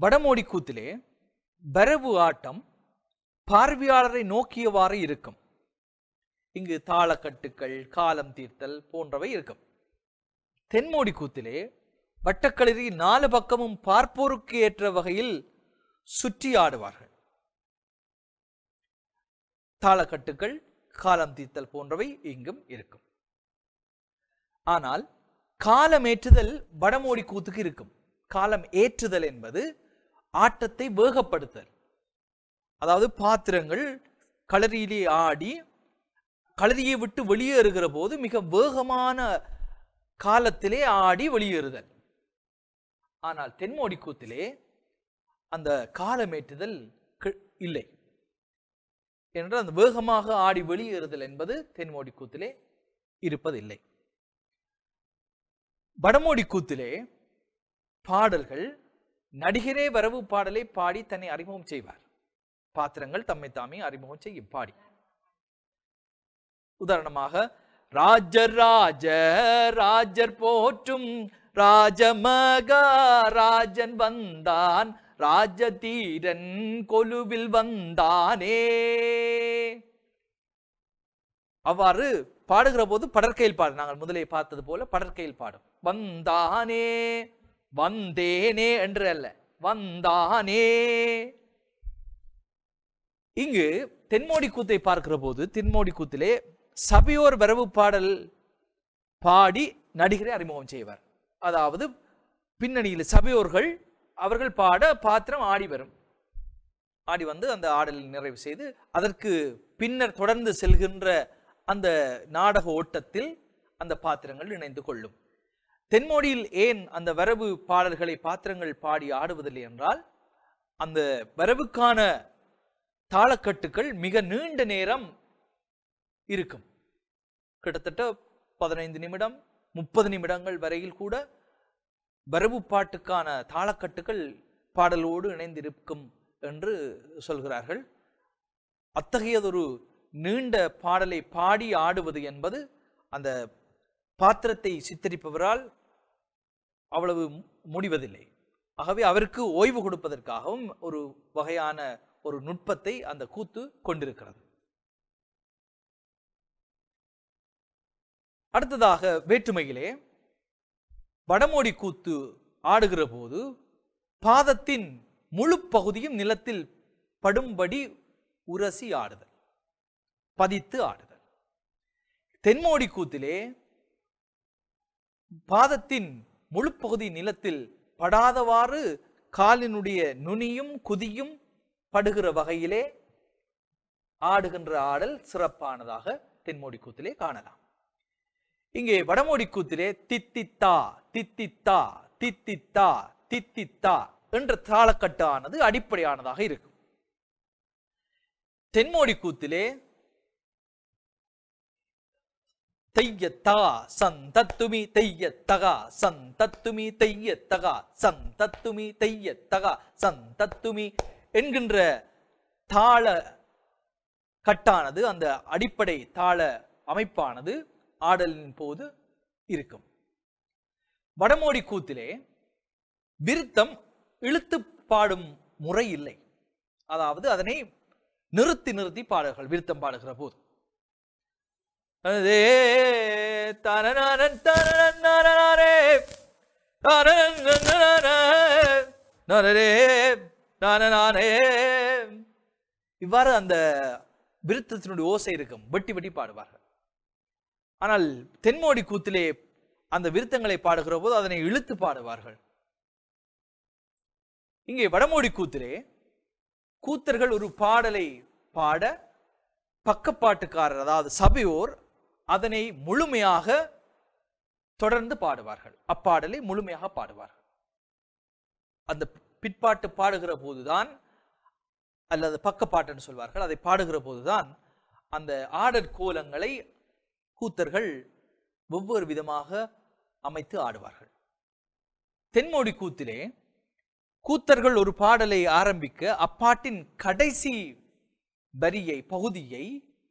Speaker 1: வடமோடி கூத்திலே வரவு ஆட்டம் பார்வையாளரை நோக்கியவாறு இருக்கும் இங்கு தாளக்கட்டுக்கள் காலம் தீர்த்தல் போன்றவை இருக்கும் தென்மோடி கூத்திலே வட்டக்களறி நாலு பக்கமும் பார்ப்போருக்கு ஏற்ற வகையில் சுற்றி ஆடுவார்கள் தாளக்கட்டுகள் காலம் தீத்தல் போன்றவை இங்கும் இருக்கும் ஆனால் காலம் ஏற்றுதல் வடமோடி கூத்துக்கு இருக்கும் காலம் ஏற்றுதல் என்பது ஆட்டத்தை வேகப்படுத்தல் அதாவது பாத்திரங்கள் களரியிலே ஆடி களரியை விட்டு வெளியேறுகிற போது மிக வேகமான காலத்திலே ஆடி வெளியேறுதல் ஆனால் தென்மோடி கூத்திலே அந்த காலமேற்றுதல் இல்லை என்றால் அந்த வேகமாக ஆடி வெளியேறுதல் என்பது தென்மோடி கூத்திலே இருப்பதில்லை வடமோடி கூத்திலே பாடல்கள் நடிகரே வரவு பாடலை பாடி தன்னை அறிமுகம் செய்வார் பாத்திரங்கள் தம்மை தாமே அறிமுகம் செய்யும் பாடி உதாரணமாக ராஜர் ராஜர் போற்றும் ராஜமகா ராஜன் வந்தான் ராஜதீரன் கொலுவில் வந்தானே அவ்வாறு பாடுகிற போது படற்கையில் பாடு நாங்கள் முதலே பார்த்தது போல படற்கையில் பாடும் வந்தானே வந்தேனே என்று அல்ல வந்தானே இங்கு தென்மோடி கூத்தை பார்க்கிற போது தென்மோடி கூத்திலே சபையோர் வரவு பாடல் பாடி நடிகரை அறிமுகம் செய்வார் அதாவது பின்னணியில் சபையோர்கள் அவர்கள் பாட பாத்திரம் ஆடி வரும் ஆடி வந்து அந்த ஆடலில் நிறைவு செய்து அதற்கு பின்னர் தொடர்ந்து செல்கின்ற அந்த நாடக ஓட்டத்தில் அந்த பாத்திரங்கள் இணைந்து கொள்ளும் தென்மோடியில் ஏன் அந்த வரவு பாடல்களை பாத்திரங்கள் பாடி ஆடுவதில்லை என்றால் அந்த வரவுக்கான தாளக்கட்டுக்கள் மிக நீண்ட நேரம் இருக்கும் கிட்டத்தட்ட பதினைந்து நிமிடம் முப்பது நிமிடங்கள் வரையில் கூட வரவு பாட்டுக்கான தாளக்கட்டுகள் பாடலோடு இணைந்திருக்கும் என்று சொல்கிறார்கள் அத்தகையதொரு நீண்ட பாடலை பாடி ஆடுவது என்பது அந்த பாத்திரத்தை சித்தரிப்பவரால் அவ்வளவு முடிவதில்லை ஆகவே அவருக்கு ஓய்வு கொடுப்பதற்காகவும் ஒரு வகையான ஒரு நுட்பத்தை அந்த கூத்து கொண்டிருக்கிறது அடுத்ததாக வேற்றுமையிலே வடமோடி கூத்து ஆடுகிற போது பாதத்தின் முழு பகுதியும் நிலத்தில் படும்படி உரசி ஆடுதல் பதித்து ஆடுதல் தென்மோடி கூத்திலே பாதத்தின் முழு பகுதி நிலத்தில் படாதவாறு காலினுடைய நுனியும் குதியும் படுகிற வகையிலே ஆடுகின்ற ஆடல் சிறப்பானதாக தென்மோடி கூத்திலே காணலாம் இங்கே வடமொழி கூத்திலே தித்தித்தா தித்தித்தா தித்தித்தா தித்தித்தா என்ற தாளக்கட்டானது அடிப்படையானதாக இருக்கும் தென்மொழி கூத்திலே தையத்தா சந்தத்துமி தையத்தகா சந்தத்துமி தையத்தகா சந்தத்துமி தையத்தகா சந்தத்துமி என்கின்ற தாள கட்டானது அந்த அடிப்படை தாள அமைப்பானது ஆடலின் போது இருக்கும் வடமோடி கூத்திலே விருத்தம் இழுத்து பாடும் முறை இல்லை அதாவது அதனை நிறுத்தி நிறுத்தி பாடுகள் விருத்தம் பாடுகிற போது இவ்வாறு அந்த விருத்தத்தினுடைய ஓசை இருக்கும் வெட்டி வெட்டி பாடுவார்கள் ஆனால் தென்மோடி கூத்திலே அந்த விருத்தங்களை பாடுகிற போது அதனை இழுத்து பாடுவார்கள் இங்கே வடமோடி கூத்திலே கூத்தர்கள் ஒரு பாடலை பாட பக்கப்பாட்டுக்காரர் அதாவது சபையோர் அதனை முழுமையாக தொடர்ந்து பாடுவார்கள் அப்பாடலை முழுமையாக பாடுவார்கள் அந்த பிற்பாட்டு பாடுகிற போதுதான் அல்லது பக்கப்பாட்டுன்னு சொல்வார்கள் அதை பாடுகிற போதுதான் அந்த ஆடற் கோலங்களை கூத்தர்கள் ஒவ்வொரு விதமாக அமைத்து ஆடுவார்கள் தென்மோடி கூத்திலே கூத்தர்கள் ஒரு பாடலை ஆரம்பிக்க அப்பாட்டின் கடைசி வரியை பகுதியை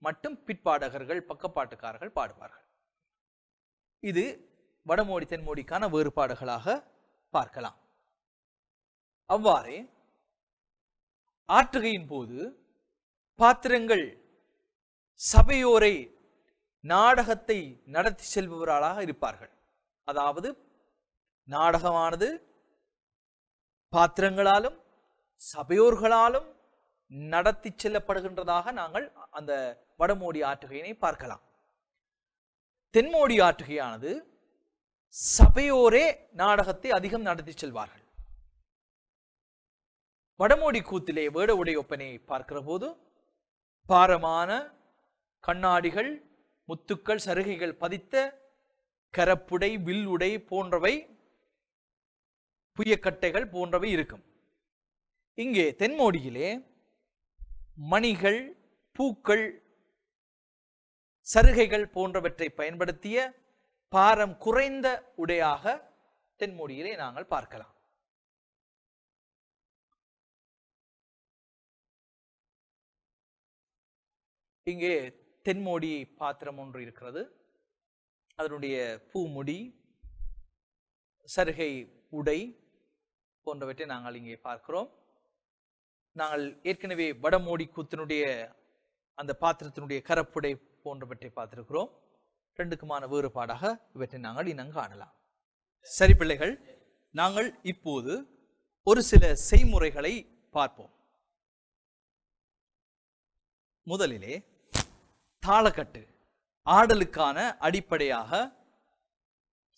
Speaker 1: மட்டும் பிற்பாடகர்கள் பக்கப்பாட்டுக்காரர்கள் பாடுவார்கள் இது வடமோடி தென்மோடிக்கான வேறுபாடுகளாக பார்க்கலாம் அவ்வாறே ஆற்றுகையின் போது பாத்திரங்கள் சபையோரை நாடகத்தை நடத்தி செல்பவர்களாக இருப்பார்கள் அதாவது நாடகமானது பாத்திரங்களாலும் சபையோர்களாலும் நடத்தி செல்லப்படுகின்றதாக நாங்கள் அந்த வடமோடி ஆற்றுகையினை பார்க்கலாம் தென்மோடி ஆற்றுகையானது சபையோரே நாடகத்தை அதிகம் நடத்தி செல்வார்கள் வடமோடி கூத்திலே வேட உடையொப்பனை பார்க்கிற போது பாரமான கண்ணாடிகள் முத்துக்கள் சருகைகள் பதித்த கரப்புடை வில் உடை போன்றவை புயக்கட்டைகள் போன்றவை இருக்கும் இங்கே தென்மோடியிலே மணிகள் பூக்கள் சருகைகள் போன்றவற்றை பயன்படுத்திய பாரம் குறைந்த உடையாக தென்மோடியிலே நாங்கள் பார்க்கலாம் இங்கே தென்மோடி பாத்திரம் ஒன்று இருக்கிறது அதனுடைய பூமுடி சருகை உடை போன்றவற்றை நாங்கள் இங்கே பார்க்கிறோம் நாங்கள் ஏற்கனவே வடமோடி கூத்தினுடைய அந்த பாத்திரத்தினுடைய கரப்புடை போன்றவற்றை பார்த்திருக்கிறோம் ரெண்டுக்குமான வேறுபாடாக இவற்றை நாங்கள் இனம் காணலாம் சரி பிள்ளைகள் நாங்கள் இப்போது ஒரு சில செய்முறைகளை பார்ப்போம் முதலிலே தாளக்கட்டு ஆடலுக்கான அடிப்படையாக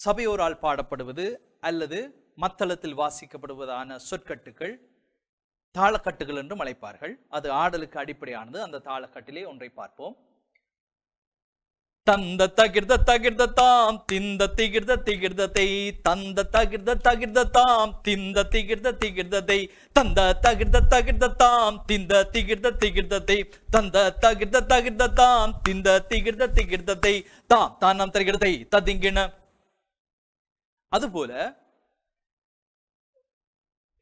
Speaker 1: சபையோரால் பாடப்படுவது அல்லது மத்தளத்தில் வாசிக்கப்படுவதான சொற்கட்டுகள் தாளக்கட்டுகள் என்றும் அழைப்பார்கள் அது ஆடலுக்கு அடிப்படையானது அந்த தாளக்கட்டிலே ஒன்றை பார்ப்போம் தந்த தகிர்த தகிர்த தாம் திந்த திகிர்த திகிர்தத்தை தந்த தகிர்த தகிர்த தாம் திந்த திகிர்த திகிர்தத்தை தந்த தகிர்த தகிர்த தாம் திந்த திகிர்த திகிர்தத்தை தந்த தகிர்த தகிர்த தாம் திந்த திகிர்த திகிர்தத்தை தாம் தானம் தருகிறதை ததிங்கின அதுபோல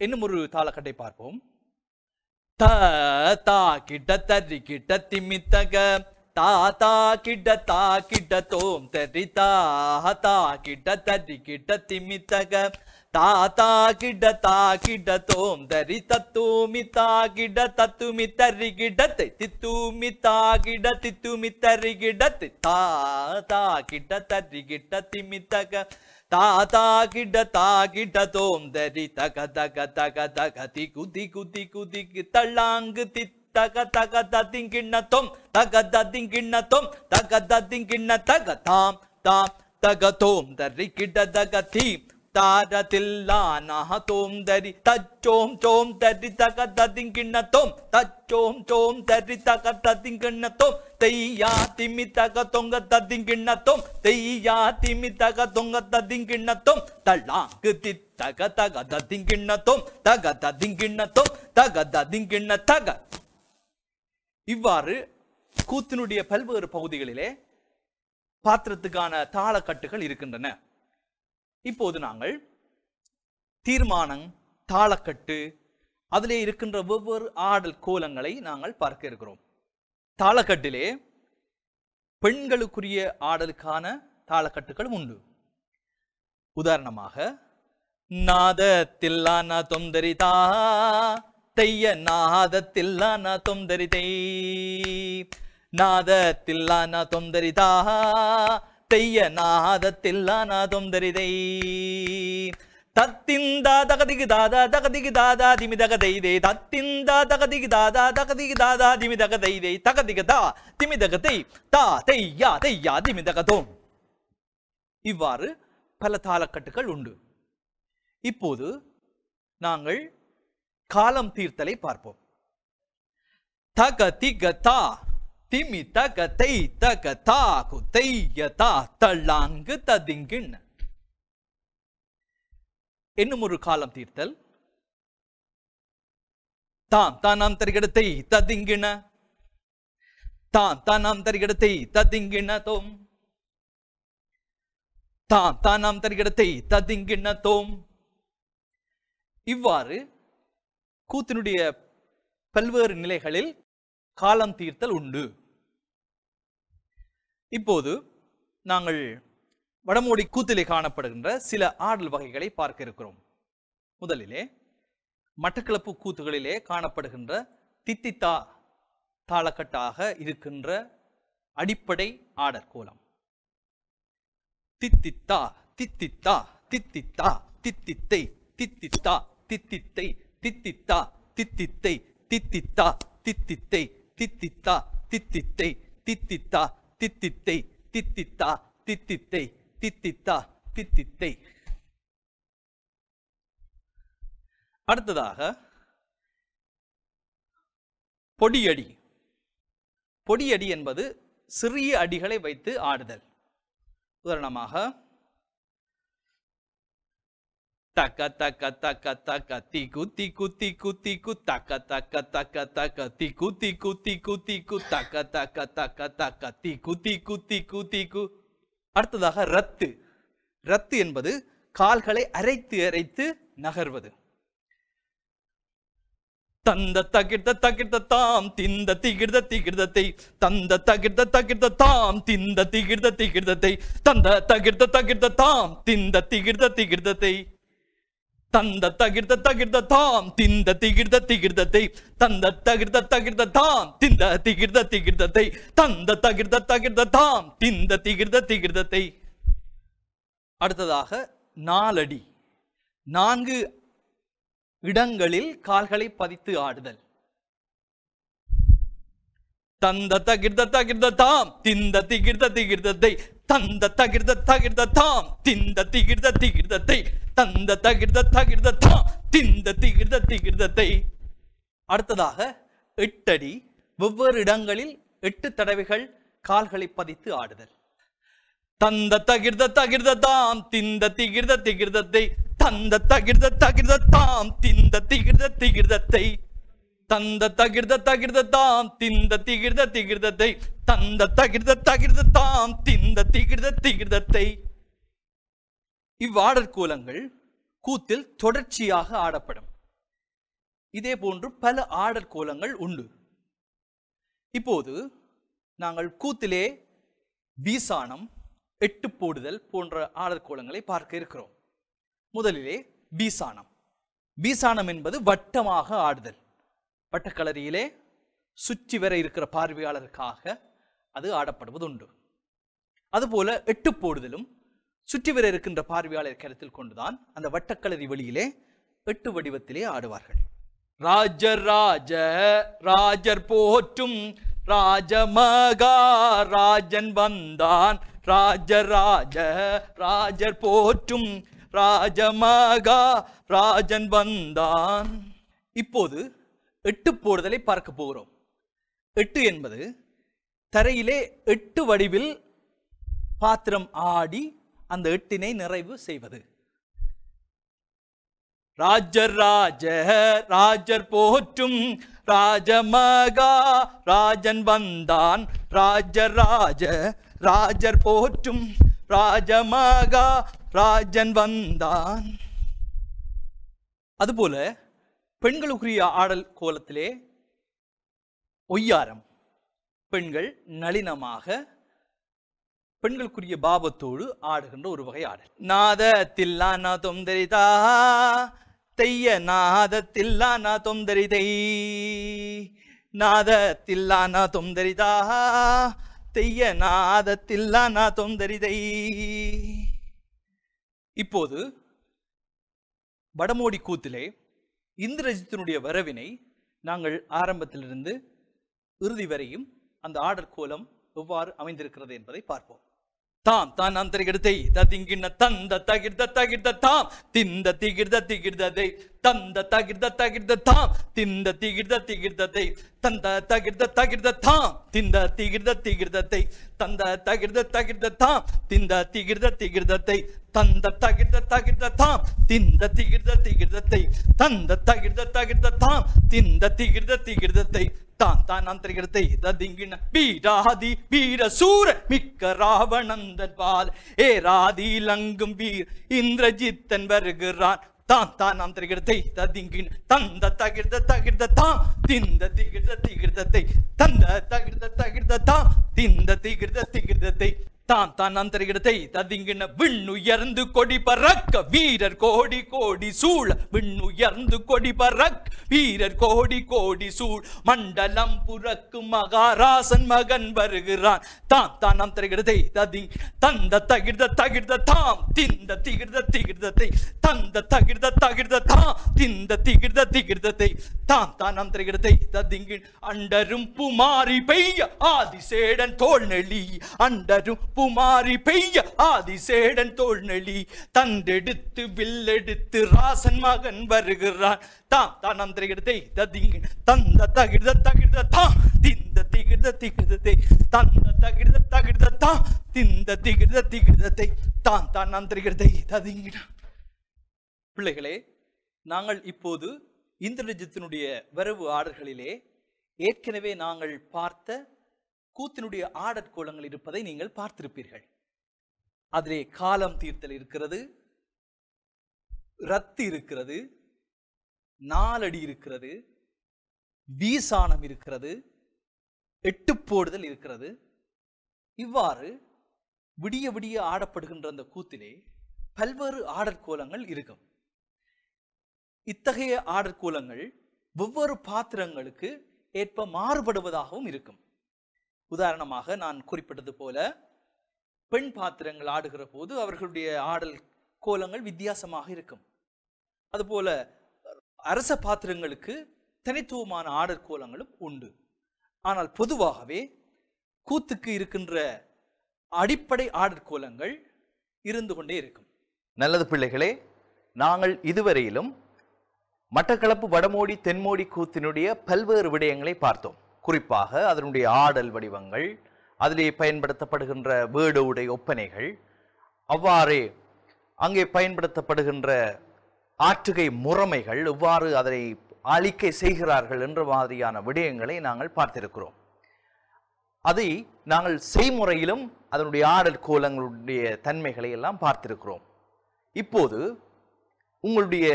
Speaker 1: இன்னும் ஒரு தாளக்கட்டை பார்ப்போம் த தா கிட்ட தரி கிட்ட திமித்தக தாத்தா கிட்ட தா கிட்ட தோம் தரி தாத்தா கிட்ட தரி கிட்ட திமித்தக தாத்தா கிட்ட தா கிட்ட தோம் தரி தத்துமி தா கிட தத்துமி தரி கிடத்தை தித்துமி தா கிட தித்துமி தரி கிடத்தை தாத்தா கிட்ட தரி கிட்ட திமித்தக தாத்தா கிட்ட தா கிட்ட தோம் தரி தக தக தக தக திகு திகு திகு திக்கு தள்ளாங்கு தித்து तगदिंगिण तुम तगदिंगिण तुम तगदिंगिण तग ताम ताम तग तोम दरि किड दग थीम താരതില്ലാനാഹതോം ദരി തച്ചോം ചോം തരി തക തതിങ്കിണ്ണത്തോം തച്ചോം ചോം തരി തക തതിങ്കിണ്ണത്തോം തെയ്യാ തിമി തക തൊങ്ക തതിങ്കിണ്ണത്തോം തെയ്യാ തിമി തക തൊങ്ക തതിങ്കിണ്ണത്തോം തള്ളാങ്ക് തിത്തക തക തതിങ്കിണ്ണത്തോം തക തതിങ്കിണ്ണത്തോം തക തതിങ്കിണ്ണ തക இவ்வாறு கூத்தினுடைய பல்வேறு பகுதிகளிலே பாத்திரத்துக்கான தாளக்கட்டுகள் இருக்கின்றன இப்போது நாங்கள் தீர்மானம் தாளக்கட்டு அதிலே இருக்கின்ற ஒவ்வொரு ஆடல் கோலங்களை நாங்கள் பார்க்க இருக்கிறோம் தாளக்கட்டிலே பெண்களுக்குரிய ஆடலுக்கான தாளக்கட்டுகள் உண்டு உதாரணமாக நாத தில்லானா தொந்தரிதா ಅತ್ತಯ್ಯ ನಾದತ್ತಿಲ್ಲಾನ ತೊಂದರಿತೈ ನಾದತ್ತಿಲ್ಲಾನ ತೊಂದರಿತಾ ತಯ್ಯ ನಾದತ್ತಿಲ್ಲಾನ ತೊಂದರಿತೈ ತತ್ತಿಂದ ತಗದಿಗಿ ದಾದ ತಗದಿಗಿ ದಾದ ದಿಮಿ ದಗದೈದೆ ತತ್ತಿಂದ ತಗದಿಗಿ ದಾದ ತಗದಿಗಿ ದಾದ ದಿಮಿ ದಗದೈದೆ ತಗದಿಗ ತಾ திமி தகத்தை தா தையா தையா திமி தகதோம் இவ்வாறு பல தாளக்கட்டுகள் உண்டு இப்போது நாங்கள் காலம் தீர்த்தலை பார்ப்போம் தக திக தா திமி தக தை தக தா குதைய தா தள்ளாங்கு ததிங்கின் இன்னும் ஒரு காலம் தீர்த்தல் தாம் தானாம் தரிகடத்தை ததிங்கின தாம் தானாம் தரிகடத்தை ததிங்கின தோம் தாம் தானாம் தரிகடத்தை ததிங்கின தோம் இவ்வாறு கூத்தினுடைய பல்வேறு நிலைகளில் காலம் தீர்த்தல் உண்டு இப்போது நாங்கள் வடமோடி கூத்திலே காணப்படுகின்ற சில ஆடல் வகைகளை பார்க்க இருக்கிறோம் முதலிலே மட்டக்களப்பு கூத்துகளிலே காணப்படுகின்ற தித்தித்தா தாளக்கட்டாக இருக்கின்ற அடிப்படை ஆடற்கோலம் தித்தித்தா தித்தித்தா தித்தித்தா தித்தித்தை தித்தித்தா தித்தித்தை தித்தித்தா தித்தித்தை தித்தித்தா தித்தித்தை தித்தித்தா தித்தித்தை தித்தித்தா தித்தித்தை தித்தித்தா தித்தித்தை தித்தித்தா தித்தித்தை அடுத்ததாக பொடியடி பொடியடி என்பது சிறிய அடிகளை வைத்து ஆடுதல் உதாரணமாக தக்க taca, taca, taca, ticu, ticu, ticu, ticu, taca, தக்க taca, taca, ticu, ticu, ticu, ticu, taca, taca, தக்க taca, ticu, ticu, ticu, ticu. அடுத்ததாக ரத்து ரத்து என்பது கால்களை அரைத்து அரைத்து நகர்வது தந்த தகிர்த தகிர்த தாம் திந்த திகிர்த திகிர்தத்தை தந்த தகிர்த தகிர்த தாம் திந்த திகிர்த திகிர்தத்தை தந்த தகிர்த தகிர்த தாம் திந்த திகிர்த திகிர்தத்தை தந்த தகிர்த தகிர்த தாம் திந்த திகிர்த திகிர்தத்தை தந்த தகிர்த தகிர்த தாம் திந்த திகிர்த திகிர்தத்தை தந்த தகிர்த தகிர்த தாம் திந்த திகிர்த திகிர்தத்தை அடுத்ததாக நாலடி நான்கு இடங்களில் கால்களை பதித்து ஆடுதல் தந்த தகிர்த தகிர்த தாம் திந்த திகிர்த திகிர்தத்தை தந்த தகிர்த தகிர்த தாம் திந்த திகிர்த திகிர்தத்தை தந்த தகிர்த தகிர்த தாம் திந்த திகிர்த திகிர்தத்தை அடுத்ததாக எட்டடி வெவ்வேறு இடங்களில் எட்டு தடவைகள் கால்களை பதித்து ஆடுதல் தந்த தகிர்த தகிர்த தாம் திந்த திகிர்த திகிர்தத்தை தந்த தகிர்த தகிர்த தாம் திந்த திகிர்த திகிர்தத்தை தந்த தகிர்த தகிர்த தாம் திந்த திகிர்த திகிர்தத்தை தந்த தகிர்த தகிர்த தாம் திந்த திகிர்த திகிர்தத்தை இவ்வாடற் கோலங்கள் கூத்தில் தொடர்ச்சியாக ஆடப்படும் இதே போன்று பல ஆடற் கோலங்கள் உண்டு இப்போது நாங்கள் கூத்திலே பீசானம் எட்டு போடுதல் போன்ற ஆடற் கோலங்களை பார்க்க இருக்கிறோம் முதலிலே பீசானம் பீசானம் என்பது வட்டமாக ஆடுதல் பட்டக்களரியிலே சுற்றி வர இருக்கிற பார்வையாளருக்காக அது ஆடப்படுவது உண்டு அதுபோல எட்டு போடுதலும் சுற்றி வர இருக்கின்ற பார்வையாளர் கருத்தில் கொண்டுதான் அந்த வட்டக்களரி வெளியிலே எட்டு வடிவத்திலே ஆடுவார்கள் ராஜர் ராஜ ராஜர் போற்றும் ராஜமகா ராஜன் வந்தான் ராஜ ராஜர் போற்றும் ராஜமகா ராஜன் வந்தான் இப்போது எட்டு போடுதலை பார்க்க போகிறோம் எட்டு என்பது தரையிலே எட்டு வடிவில் பாத்திரம் ஆடி அந்த எட்டினை நிறைவு செய்வது ராஜர் ராஜ ராஜர் போற்றும் ராஜமகா ராஜன் வந்தான் ராஜர் ராஜ ராஜர் போற்றும் ராஜமகா ராஜன் வந்தான் அதுபோல பெண்களுக்குரிய ஆடல் கோலத்திலே ஒய்யாரம் பெண்கள் நளினமாக பெண்களுக்குரிய பாபத்தோடு ஆடுகின்ற ஒரு வகை ஆடல் நாத நா தொந்தரிதா தெய்ய நாத நா தொந்தரிதை நாத தில்லானா தொந்தரிதா தெய்ய நாத நா தொந்தரிதை இப்போது வடமோடி கூத்திலே இந்திரஜித்தினுடைய வரவினை நாங்கள் ஆரம்பத்திலிருந்து இறுதி வரையும் அந்த ஆடர் கோலம் எவ்வாறு அமைந்திருக்கிறது என்பதை பார்ப்போம் தாம் தான் அந்தரிகிடத்தை ததிங்கின தந்த தகிர்த தகிர்த தாம் திந்த திகிர்த திகிர்ததை தந்த தகிர்த தகிர்த தாம் திந்த திகிர்த திகிர்தத்தை தந்த தகிர்த தகிர்த தாம் திந்த திகிர்த திகிர்தத்தை தந்த தகிர்த தகிர்த தாம் திந்த திகிர்த திகிர்தத்தை தந்த தகிர்த தகிர்த தாம் திந்த திகிர்த திகிர்தத்தை தந்த தகிர்த தகிர்த தாம் திந்த திகிர்த திகிர்தத்தை தான் தான் அந்தரிகத்தை ததிங்கின பீராதி வீர சூர மிக்க ராவணந்தன் பால் ஏ ராதி லங்கும் வீர் இந்திரஜித்தன் வருகிறான் தான் தான் நாம் திரிகிடத்தை ததிங்கின் தந்த தகிர்த தகிர்த தான் திந்த திகிர்த திகிர்தத்தை தந்த தகிர்த தகிர்த தான் திந்த திகிர்த திகிர்தத்தை தான் தான் அந்த இடத்தை ததிங்கின விண்ணுயர்ந்து கொடி பறக்க வீரர் கோடி கோடி சூழ விண்ணுயர்ந்து கொடி பறக்க வீரர் கோடி கோடி சூழ் மண்டலம் புறக்கு மகாராசன் மகன் வருகிறான் தான் தான் அந்த இடத்தை ததி தந்த தகிர்த தகிர்த தாம் திந்த திகிர்த திகிர்தத்தை தந்த தகிர்த தகிர்த தாம் திந்த திகிர்த திகிர்தத்தை தான் தான் அந்த இடத்தை ததிங்கின் அண்டரும் புமாரி பெய்ய ஆதிசேடன் தோல் நெளி அண்டரும் பூமாரி பெய்ய ஆதிசேடன் தோல் நெளி தந்தெடுத்து வில்லெடுத்து ராசன் மகன் வருகிறான் தாம் தான் அந்த தந்த தகிர்த தகிர்த தாம் திந்த திகிர்த திகிர்தத்தை தந்த தகிர்த தகிர்த தாம் திந்த திகிர்த திகிர்தத்தை தான் தான் அந்தரிகிறதை ததிங்கினான் பிள்ளைகளே நாங்கள் இப்போது இந்திரஜித்தினுடைய வரவு ஆடல்களிலே ஏற்கனவே நாங்கள் பார்த்த கூத்தினுடைய ஆடற்கோலங்கள் இருப்பதை நீங்கள் பார்த்திருப்பீர்கள் அதிலே காலம் தீர்த்தல் இருக்கிறது ரத்து இருக்கிறது நாலடி இருக்கிறது வீசானம் இருக்கிறது எட்டு போடுதல் இருக்கிறது இவ்வாறு விடிய விடிய ஆடப்படுகின்ற அந்த கூத்திலே பல்வேறு ஆடற்கோலங்கள் இருக்கும் இத்தகைய ஆடற்கோலங்கள் ஒவ்வொரு பாத்திரங்களுக்கு ஏற்ப மாறுபடுவதாகவும் இருக்கும் உதாரணமாக நான் குறிப்பிட்டது போல பெண் பாத்திரங்கள் ஆடுகிற போது அவர்களுடைய ஆடல் கோலங்கள் வித்தியாசமாக இருக்கும் அதுபோல அரச பாத்திரங்களுக்கு தனித்துவமான ஆடல் கோலங்களும் உண்டு ஆனால் பொதுவாகவே கூத்துக்கு இருக்கின்ற அடிப்படை ஆடற்கோலங்கள் இருந்து கொண்டே இருக்கும் நல்லது பிள்ளைகளே நாங்கள் இதுவரையிலும் மட்டக்களப்பு வடமோடி தென்மோடி கூத்தினுடைய பல்வேறு விடயங்களை பார்த்தோம் குறிப்பாக அதனுடைய ஆடல் வடிவங்கள் அதிலே பயன்படுத்தப்படுகின்ற வேடு உடை ஒப்பனைகள் அவ்வாறே அங்கே பயன்படுத்தப்படுகின்ற ஆற்றுகை முறைமைகள் எவ்வாறு அதனை அழிக்கை செய்கிறார்கள் என்ற மாதிரியான விடயங்களை நாங்கள் பார்த்திருக்கிறோம் அதை நாங்கள் செய்முறையிலும் அதனுடைய ஆடல் கோலங்களுடைய தன்மைகளை எல்லாம் பார்த்திருக்கிறோம் இப்போது உங்களுடைய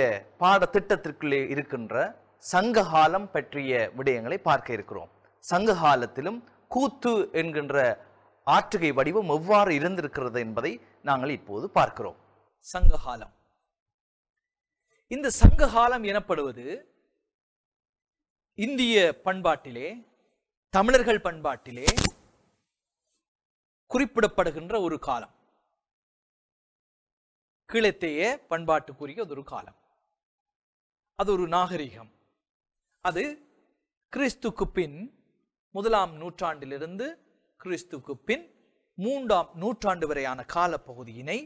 Speaker 1: பாடத்திட்டத்திற்குள்ளே இருக்கின்ற சங்ககாலம் பற்றிய விடயங்களை பார்க்க இருக்கிறோம் சங்க காலத்திலும் கூத்து என்கின்ற ஆற்றுகை வடிவம் எவ்வாறு இருந்திருக்கிறது என்பதை நாங்கள் இப்போது பார்க்கிறோம் சங்ககாலம் இந்த சங்ககாலம் எனப்படுவது இந்திய பண்பாட்டிலே தமிழர்கள் பண்பாட்டிலே குறிப்பிடப்படுகின்ற ஒரு காலம் கிழத்தைய பண்பாட்டுக்குரிய அது ஒரு காலம் அது ஒரு நாகரிகம் அது கிறிஸ்துக்கு பின் முதலாம் நூற்றாண்டிலிருந்து கிறிஸ்துக்கு பின் மூன்றாம் நூற்றாண்டு வரையான காலப்பகுதியினை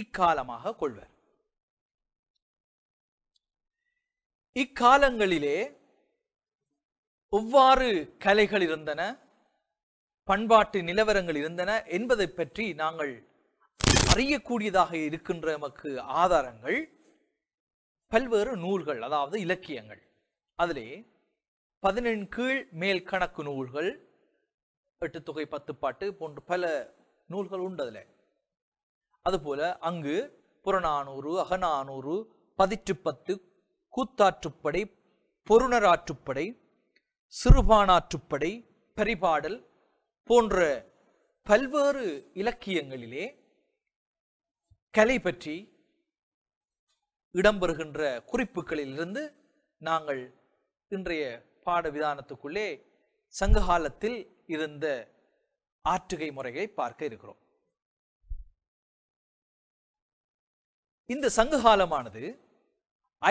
Speaker 1: இக்காலமாக கொள்வர் இக்காலங்களிலே ஒவ்வாறு கலைகள் இருந்தன பண்பாட்டு நிலவரங்கள் இருந்தன என்பதை பற்றி நாங்கள் அறியக்கூடியதாக இருக்கின்ற நமக்கு ஆதாரங்கள் பல்வேறு நூல்கள் அதாவது இலக்கியங்கள் அதிலே பதினெண் கீழ் மேல் கணக்கு நூல்கள் எட்டு தொகை பத்து பாட்டு போன்ற பல நூல்கள் உண்டு அதில் அதுபோல அங்கு புறநானூறு அகநானூறு பதிற்றுப்பத்து கூத்தாற்றுப்படை பொருணராற்றுப்படை சிறுபானாற்றுப்படை பரிபாடல் போன்ற பல்வேறு இலக்கியங்களிலே கலை பற்றி இடம்பெறுகின்ற குறிப்புகளிலிருந்து நாங்கள் இன்றைய பாட விதானத்துக்குள்ளே சங்ககாலத்தில் இருந்த ஆற்றுகை முறையை பார்க்க இருக்கிறோம் இந்த சங்ககாலமானது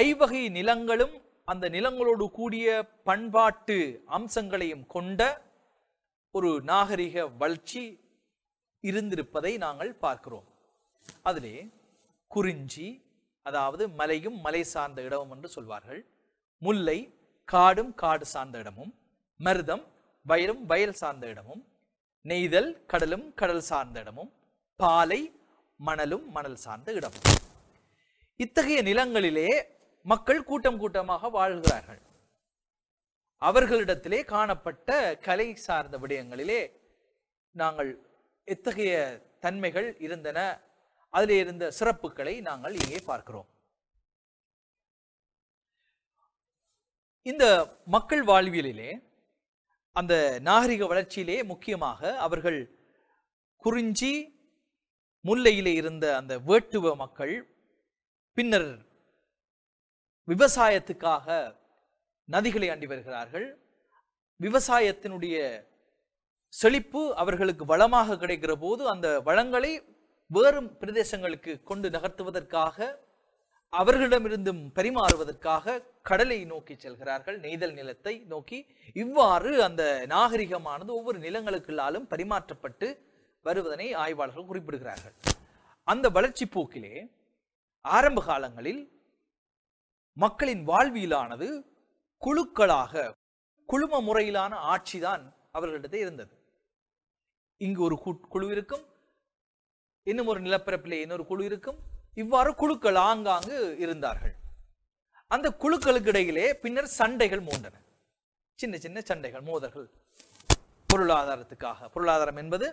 Speaker 1: ஐவகை நிலங்களும் அந்த நிலங்களோடு கூடிய பண்பாட்டு அம்சங்களையும் கொண்ட ஒரு நாகரிக வளர்ச்சி இருந்திருப்பதை நாங்கள் பார்க்கிறோம் அதிலே குறிஞ்சி அதாவது மலையும் மலை சார்ந்த இடம் என்று சொல்வார்கள் முல்லை காடும் காடு சார்ந்த இடமும் மருதம் வயலும் வயல் சார்ந்த இடமும் நெய்தல் கடலும் கடல் சார்ந்த இடமும் பாலை மணலும் மணல் சார்ந்த இடமும் இத்தகைய நிலங்களிலே மக்கள் கூட்டம் கூட்டமாக வாழ்கிறார்கள் அவர்களிடத்திலே காணப்பட்ட கலை சார்ந்த விடயங்களிலே நாங்கள் எத்தகைய தன்மைகள் இருந்தன அதில் இருந்த சிறப்புகளை நாங்கள் இங்கே பார்க்கிறோம் இந்த மக்கள் வாழ்வியலிலே அந்த நாகரிக வளர்ச்சியிலே முக்கியமாக அவர்கள் குறிஞ்சி முல்லையிலே இருந்த அந்த வேட்டுவ மக்கள் பின்னர் விவசாயத்துக்காக நதிகளை அண்டி வருகிறார்கள் விவசாயத்தினுடைய செழிப்பு அவர்களுக்கு வளமாக கிடைக்கிற போது அந்த வளங்களை வேறு பிரதேசங்களுக்கு கொண்டு நகர்த்துவதற்காக அவர்களிடமிருந்தும் பரிமாறுவதற்காக கடலை நோக்கி செல்கிறார்கள் நெய்தல் நிலத்தை நோக்கி இவ்வாறு அந்த நாகரிகமானது ஒவ்வொரு நிலங்களுக்குள்ளாலும் பரிமாற்றப்பட்டு வருவதனை ஆய்வாளர்கள் குறிப்பிடுகிறார்கள் அந்த வளர்ச்சி போக்கிலே ஆரம்ப காலங்களில் மக்களின் வாழ்வியலானது குழுக்களாக குழும முறையிலான ஆட்சிதான் அவர்களிடத்தில் இருந்தது இங்கு ஒரு குழு இருக்கும் இன்னும் ஒரு நிலப்பரப்பிலே இன்னொரு குழு இருக்கும் இவ்வாறு குழுக்கள் ஆங்காங்கு இருந்தார்கள் அந்த குழுக்களுக்கு இடையிலே பின்னர் சண்டைகள் மூண்டன சின்ன சின்ன சண்டைகள் மோதல்கள் பொருளாதாரத்துக்காக பொருளாதாரம் என்பது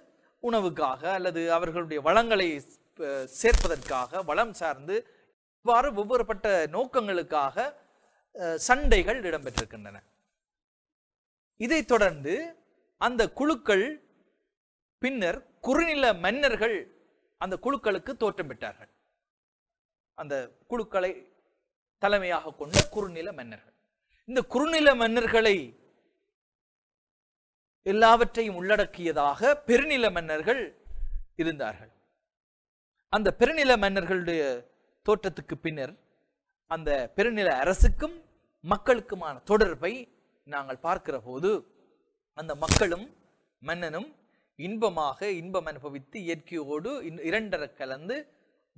Speaker 1: உணவுக்காக அல்லது அவர்களுடைய வளங்களை சேர்ப்பதற்காக வளம் சார்ந்து இவ்வாறு ஒவ்வொருப்பட்ட நோக்கங்களுக்காக சண்டைகள் இடம்பெற்றிருக்கின்றன இதைத் தொடர்ந்து அந்த குழுக்கள் பின்னர் குறுநில மன்னர்கள் அந்த குழுக்களுக்கு தோற்றமிட்டார்கள் அந்த குழுக்களை தலைமையாக கொண்ட குறுநில மன்னர்கள் இந்த குறுநில மன்னர்களை எல்லாவற்றையும் உள்ளடக்கியதாக பெருநில மன்னர்கள் இருந்தார்கள் அந்த பெருநில மன்னர்களுடைய தோற்றத்துக்கு பின்னர் அந்த பெருநில அரசுக்கும் மக்களுக்குமான தொடர்பை நாங்கள் பார்க்கிற போது அந்த மக்களும் மன்னனும் இன்பமாக இன்பம் அனுபவித்து இயற்கையோடு இரண்டரை கலந்து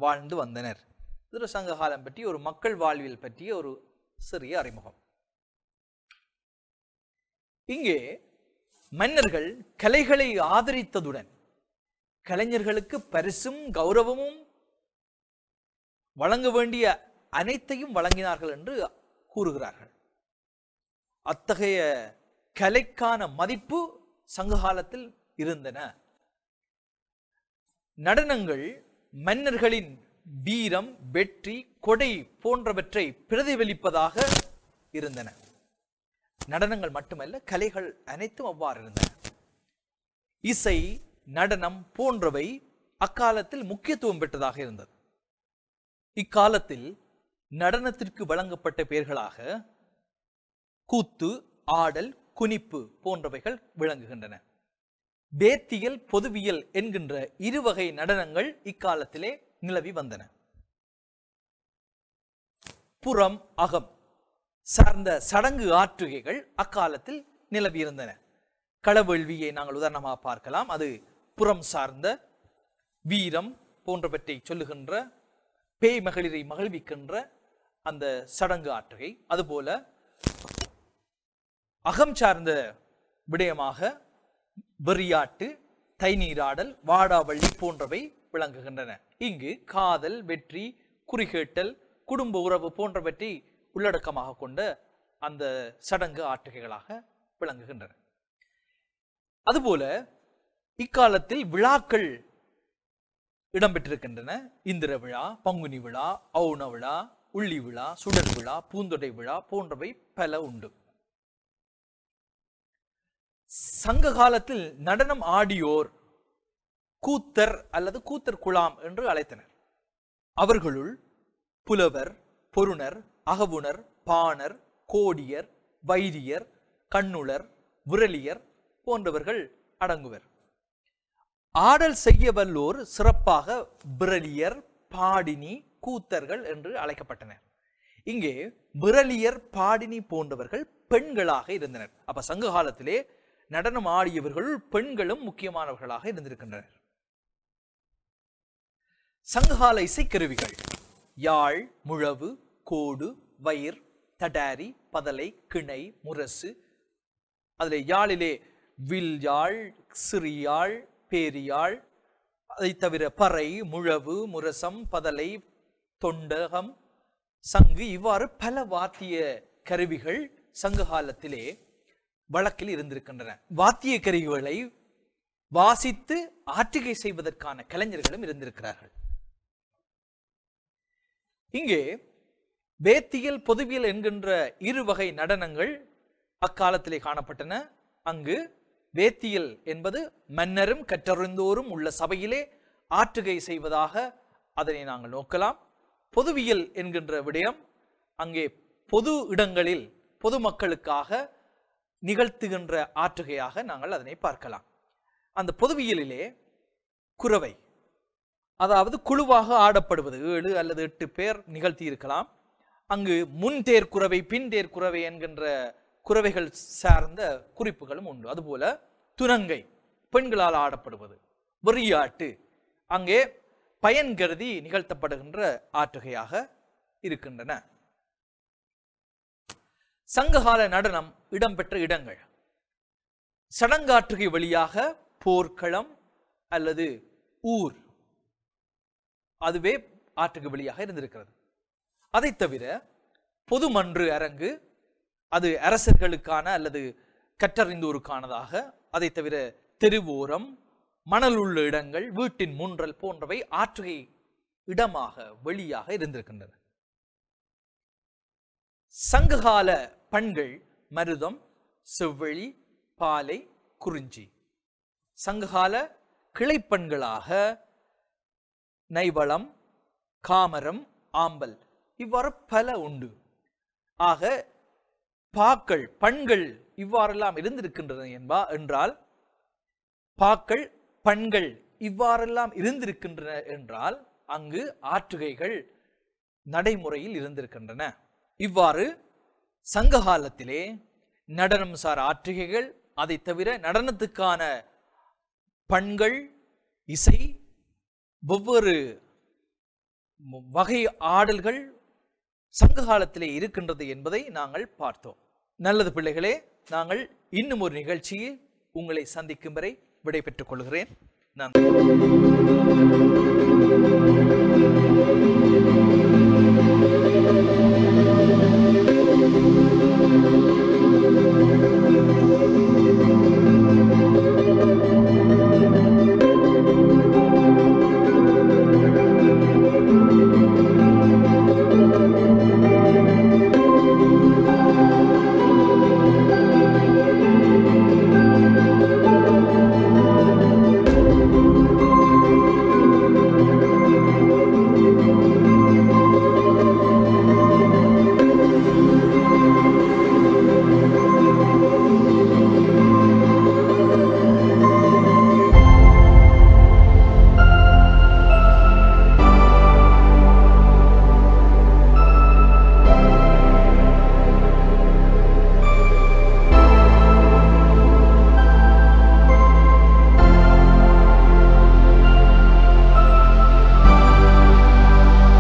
Speaker 1: வாழ்ந்து வந்தனர் திருசங்க காலம் பற்றி ஒரு மக்கள் வாழ்வியல் பற்றிய ஒரு சிறிய அறிமுகம் இங்கே மன்னர்கள் கலைகளை ஆதரித்ததுடன் கலைஞர்களுக்கு பரிசும் கௌரவமும் வழங்க வேண்டிய அனைத்தையும் வழங்கினார்கள் என்று கூறுகிறார்கள் அத்தகைய கலைக்கான மதிப்பு சங்ககாலத்தில் இருந்தன நடனங்கள் மன்னர்களின் வீரம் வெற்றி கொடை போன்றவற்றை பிரதிபலிப்பதாக இருந்தன நடனங்கள் மட்டுமல்ல கலைகள் அனைத்தும் அவ்வாறு இருந்தன இசை நடனம் போன்றவை அக்காலத்தில் முக்கியத்துவம் பெற்றதாக இருந்தது இக்காலத்தில் நடனத்திற்கு வழங்கப்பட்ட பெயர்களாக கூத்து ஆடல் குனிப்பு போன்றவைகள் விளங்குகின்றன வேத்தியல் பொதுவியல் என்கின்ற இருவகை நடனங்கள் இக்காலத்திலே நிலவி வந்தன புறம் அகம் சார்ந்த சடங்கு ஆற்றுகைகள் அக்காலத்தில் நிலவியிருந்தன களவேள்வியை நாங்கள் உதாரணமாக பார்க்கலாம் அது புறம் சார்ந்த வீரம் போன்றவற்றை சொல்லுகின்ற பேய் மகளிரை மகிழ்விக்கின்ற அந்த சடங்கு ஆற்றுகை அதுபோல அகம் சார்ந்த விடயமாக வெறியாட்டு தைநீராடல் வாடாவள்ளி போன்றவை விளங்குகின்றன இங்கு காதல் வெற்றி குறிகேட்டல் குடும்ப உறவு போன்றவற்றை உள்ளடக்கமாக கொண்ட அந்த சடங்கு ஆட்டுகைகளாக விளங்குகின்றன அதுபோல இக்காலத்தில் விழாக்கள் இடம்பெற்றிருக்கின்றன இந்திர விழா பங்குனி விழா அவுண விழா உள்ளி விழா சுடர் விழா பூந்தொடை விழா போன்றவை பல உண்டு சங்க காலத்தில் நடனம் ஆடியோர் கூத்தர் அல்லது கூத்தர் குழாம் என்று அழைத்தனர் அவர்களுள் புலவர் பொருணர் அகவுணர் பாணர் கோடியர் வைரியர் கண்ணுளர் விரலியர் போன்றவர்கள் அடங்குவர் ஆடல் செய்ய வல்லோர் சிறப்பாக விரலியர் பாடினி கூத்தர்கள் என்று அழைக்கப்பட்டனர் இங்கே விரலியர் பாடினி போன்றவர்கள் பெண்களாக இருந்தனர் அப்ப சங்க காலத்திலே நடனம் ஆடியவர்கள் பெண்களும் முக்கியமானவர்களாக இருந்திருக்கின்றனர் சங்கால இசைக்கருவிகள் யாழ் முழவு கோடு வயிர் தடாரி பதலை கிணை முரசு அதில் யாழிலே வில் யாழ் சிறியாழ் பேரியாழ் அதை தவிர பறை முழவு முரசம் பதலை தொண்டகம் சங்கு இவ்வாறு பல வாத்திய கருவிகள் சங்ககாலத்திலே காலத்திலே வழக்கில் இருந்திருக்கின்றன வாத்திய கருவிகளை வாசித்து ஆற்றுகை செய்வதற்கான கலைஞர்களும் இருந்திருக்கிறார்கள் இங்கே வேத்தியல் பொதுவியல் என்கின்ற இரு வகை நடனங்கள் அக்காலத்திலே காணப்பட்டன அங்கு வேத்தியல் என்பது மன்னரும் கற்றறிந்தோரும் உள்ள சபையிலே ஆற்றுகை செய்வதாக அதனை நாங்கள் நோக்கலாம் பொதுவியல் என்கின்ற விடயம் அங்கே பொது இடங்களில் பொதுமக்களுக்காக நிகழ்த்துகின்ற ஆற்றுகையாக நாங்கள் அதனை பார்க்கலாம் அந்த பொதுவியலிலே குறவை அதாவது குழுவாக ஆடப்படுவது ஏழு அல்லது எட்டு பேர் நிகழ்த்தி இருக்கலாம் அங்கு முன் தேர்குறவை பின் தேர்குறவை என்கின்ற குறவைகள் சார்ந்த குறிப்புகளும் உண்டு அதுபோல துரங்கை பெண்களால் ஆடப்படுவது வெறியாட்டு அங்கே பயன் கருதி நிகழ்த்தப்படுகின்ற ஆற்றுகையாக இருக்கின்றன சங்ககால நடனம் இடம்பெற்ற இடங்கள் சடங்காற்றுகை வழியாக போர்க்களம் அல்லது ஊர் அதுவே ஆற்றுக்கு வெளியாக இருந்திருக்கிறது அதை தவிர பொதுமன்று அரங்கு அது அரசர்களுக்கான அல்லது கற்றறிந்தோருக்கானதாக அதை தவிர தெருவோரம் மணல் உள்ள இடங்கள் வீட்டின் மூன்றல் போன்றவை ஆற்றுகை இடமாக வெளியாக இருந்திருக்கின்றன சங்ககால பண்கள் மருதம் செவ்வழி பாலை குறிஞ்சி சங்ககால கிளைப்பண்களாக நைவளம் காமரம் ஆம்பல் இவ்வாறு பல உண்டு ஆக பாக்கள் பண்கள் இவ்வாறெல்லாம் இருந்திருக்கின்றன என்பா என்றால் பாக்கள் பண்கள் இவ்வாறெல்லாம் இருந்திருக்கின்றன என்றால் அங்கு ஆற்றுகைகள் நடைமுறையில் இருந்திருக்கின்றன இவ்வாறு சங்க காலத்திலே நடனம் சார் ஆற்றுகைகள் அதை தவிர நடனத்துக்கான பண்கள் இசை ஒவ்வொரு வகை ஆடல்கள் சங்க காலத்திலே இருக்கின்றது என்பதை நாங்கள் பார்த்தோம் நல்லது பிள்ளைகளே நாங்கள் இன்னும் ஒரு நிகழ்ச்சியில் உங்களை சந்திக்கும் வரை விடைபெற்றுக் கொள்கிறேன் நன்றி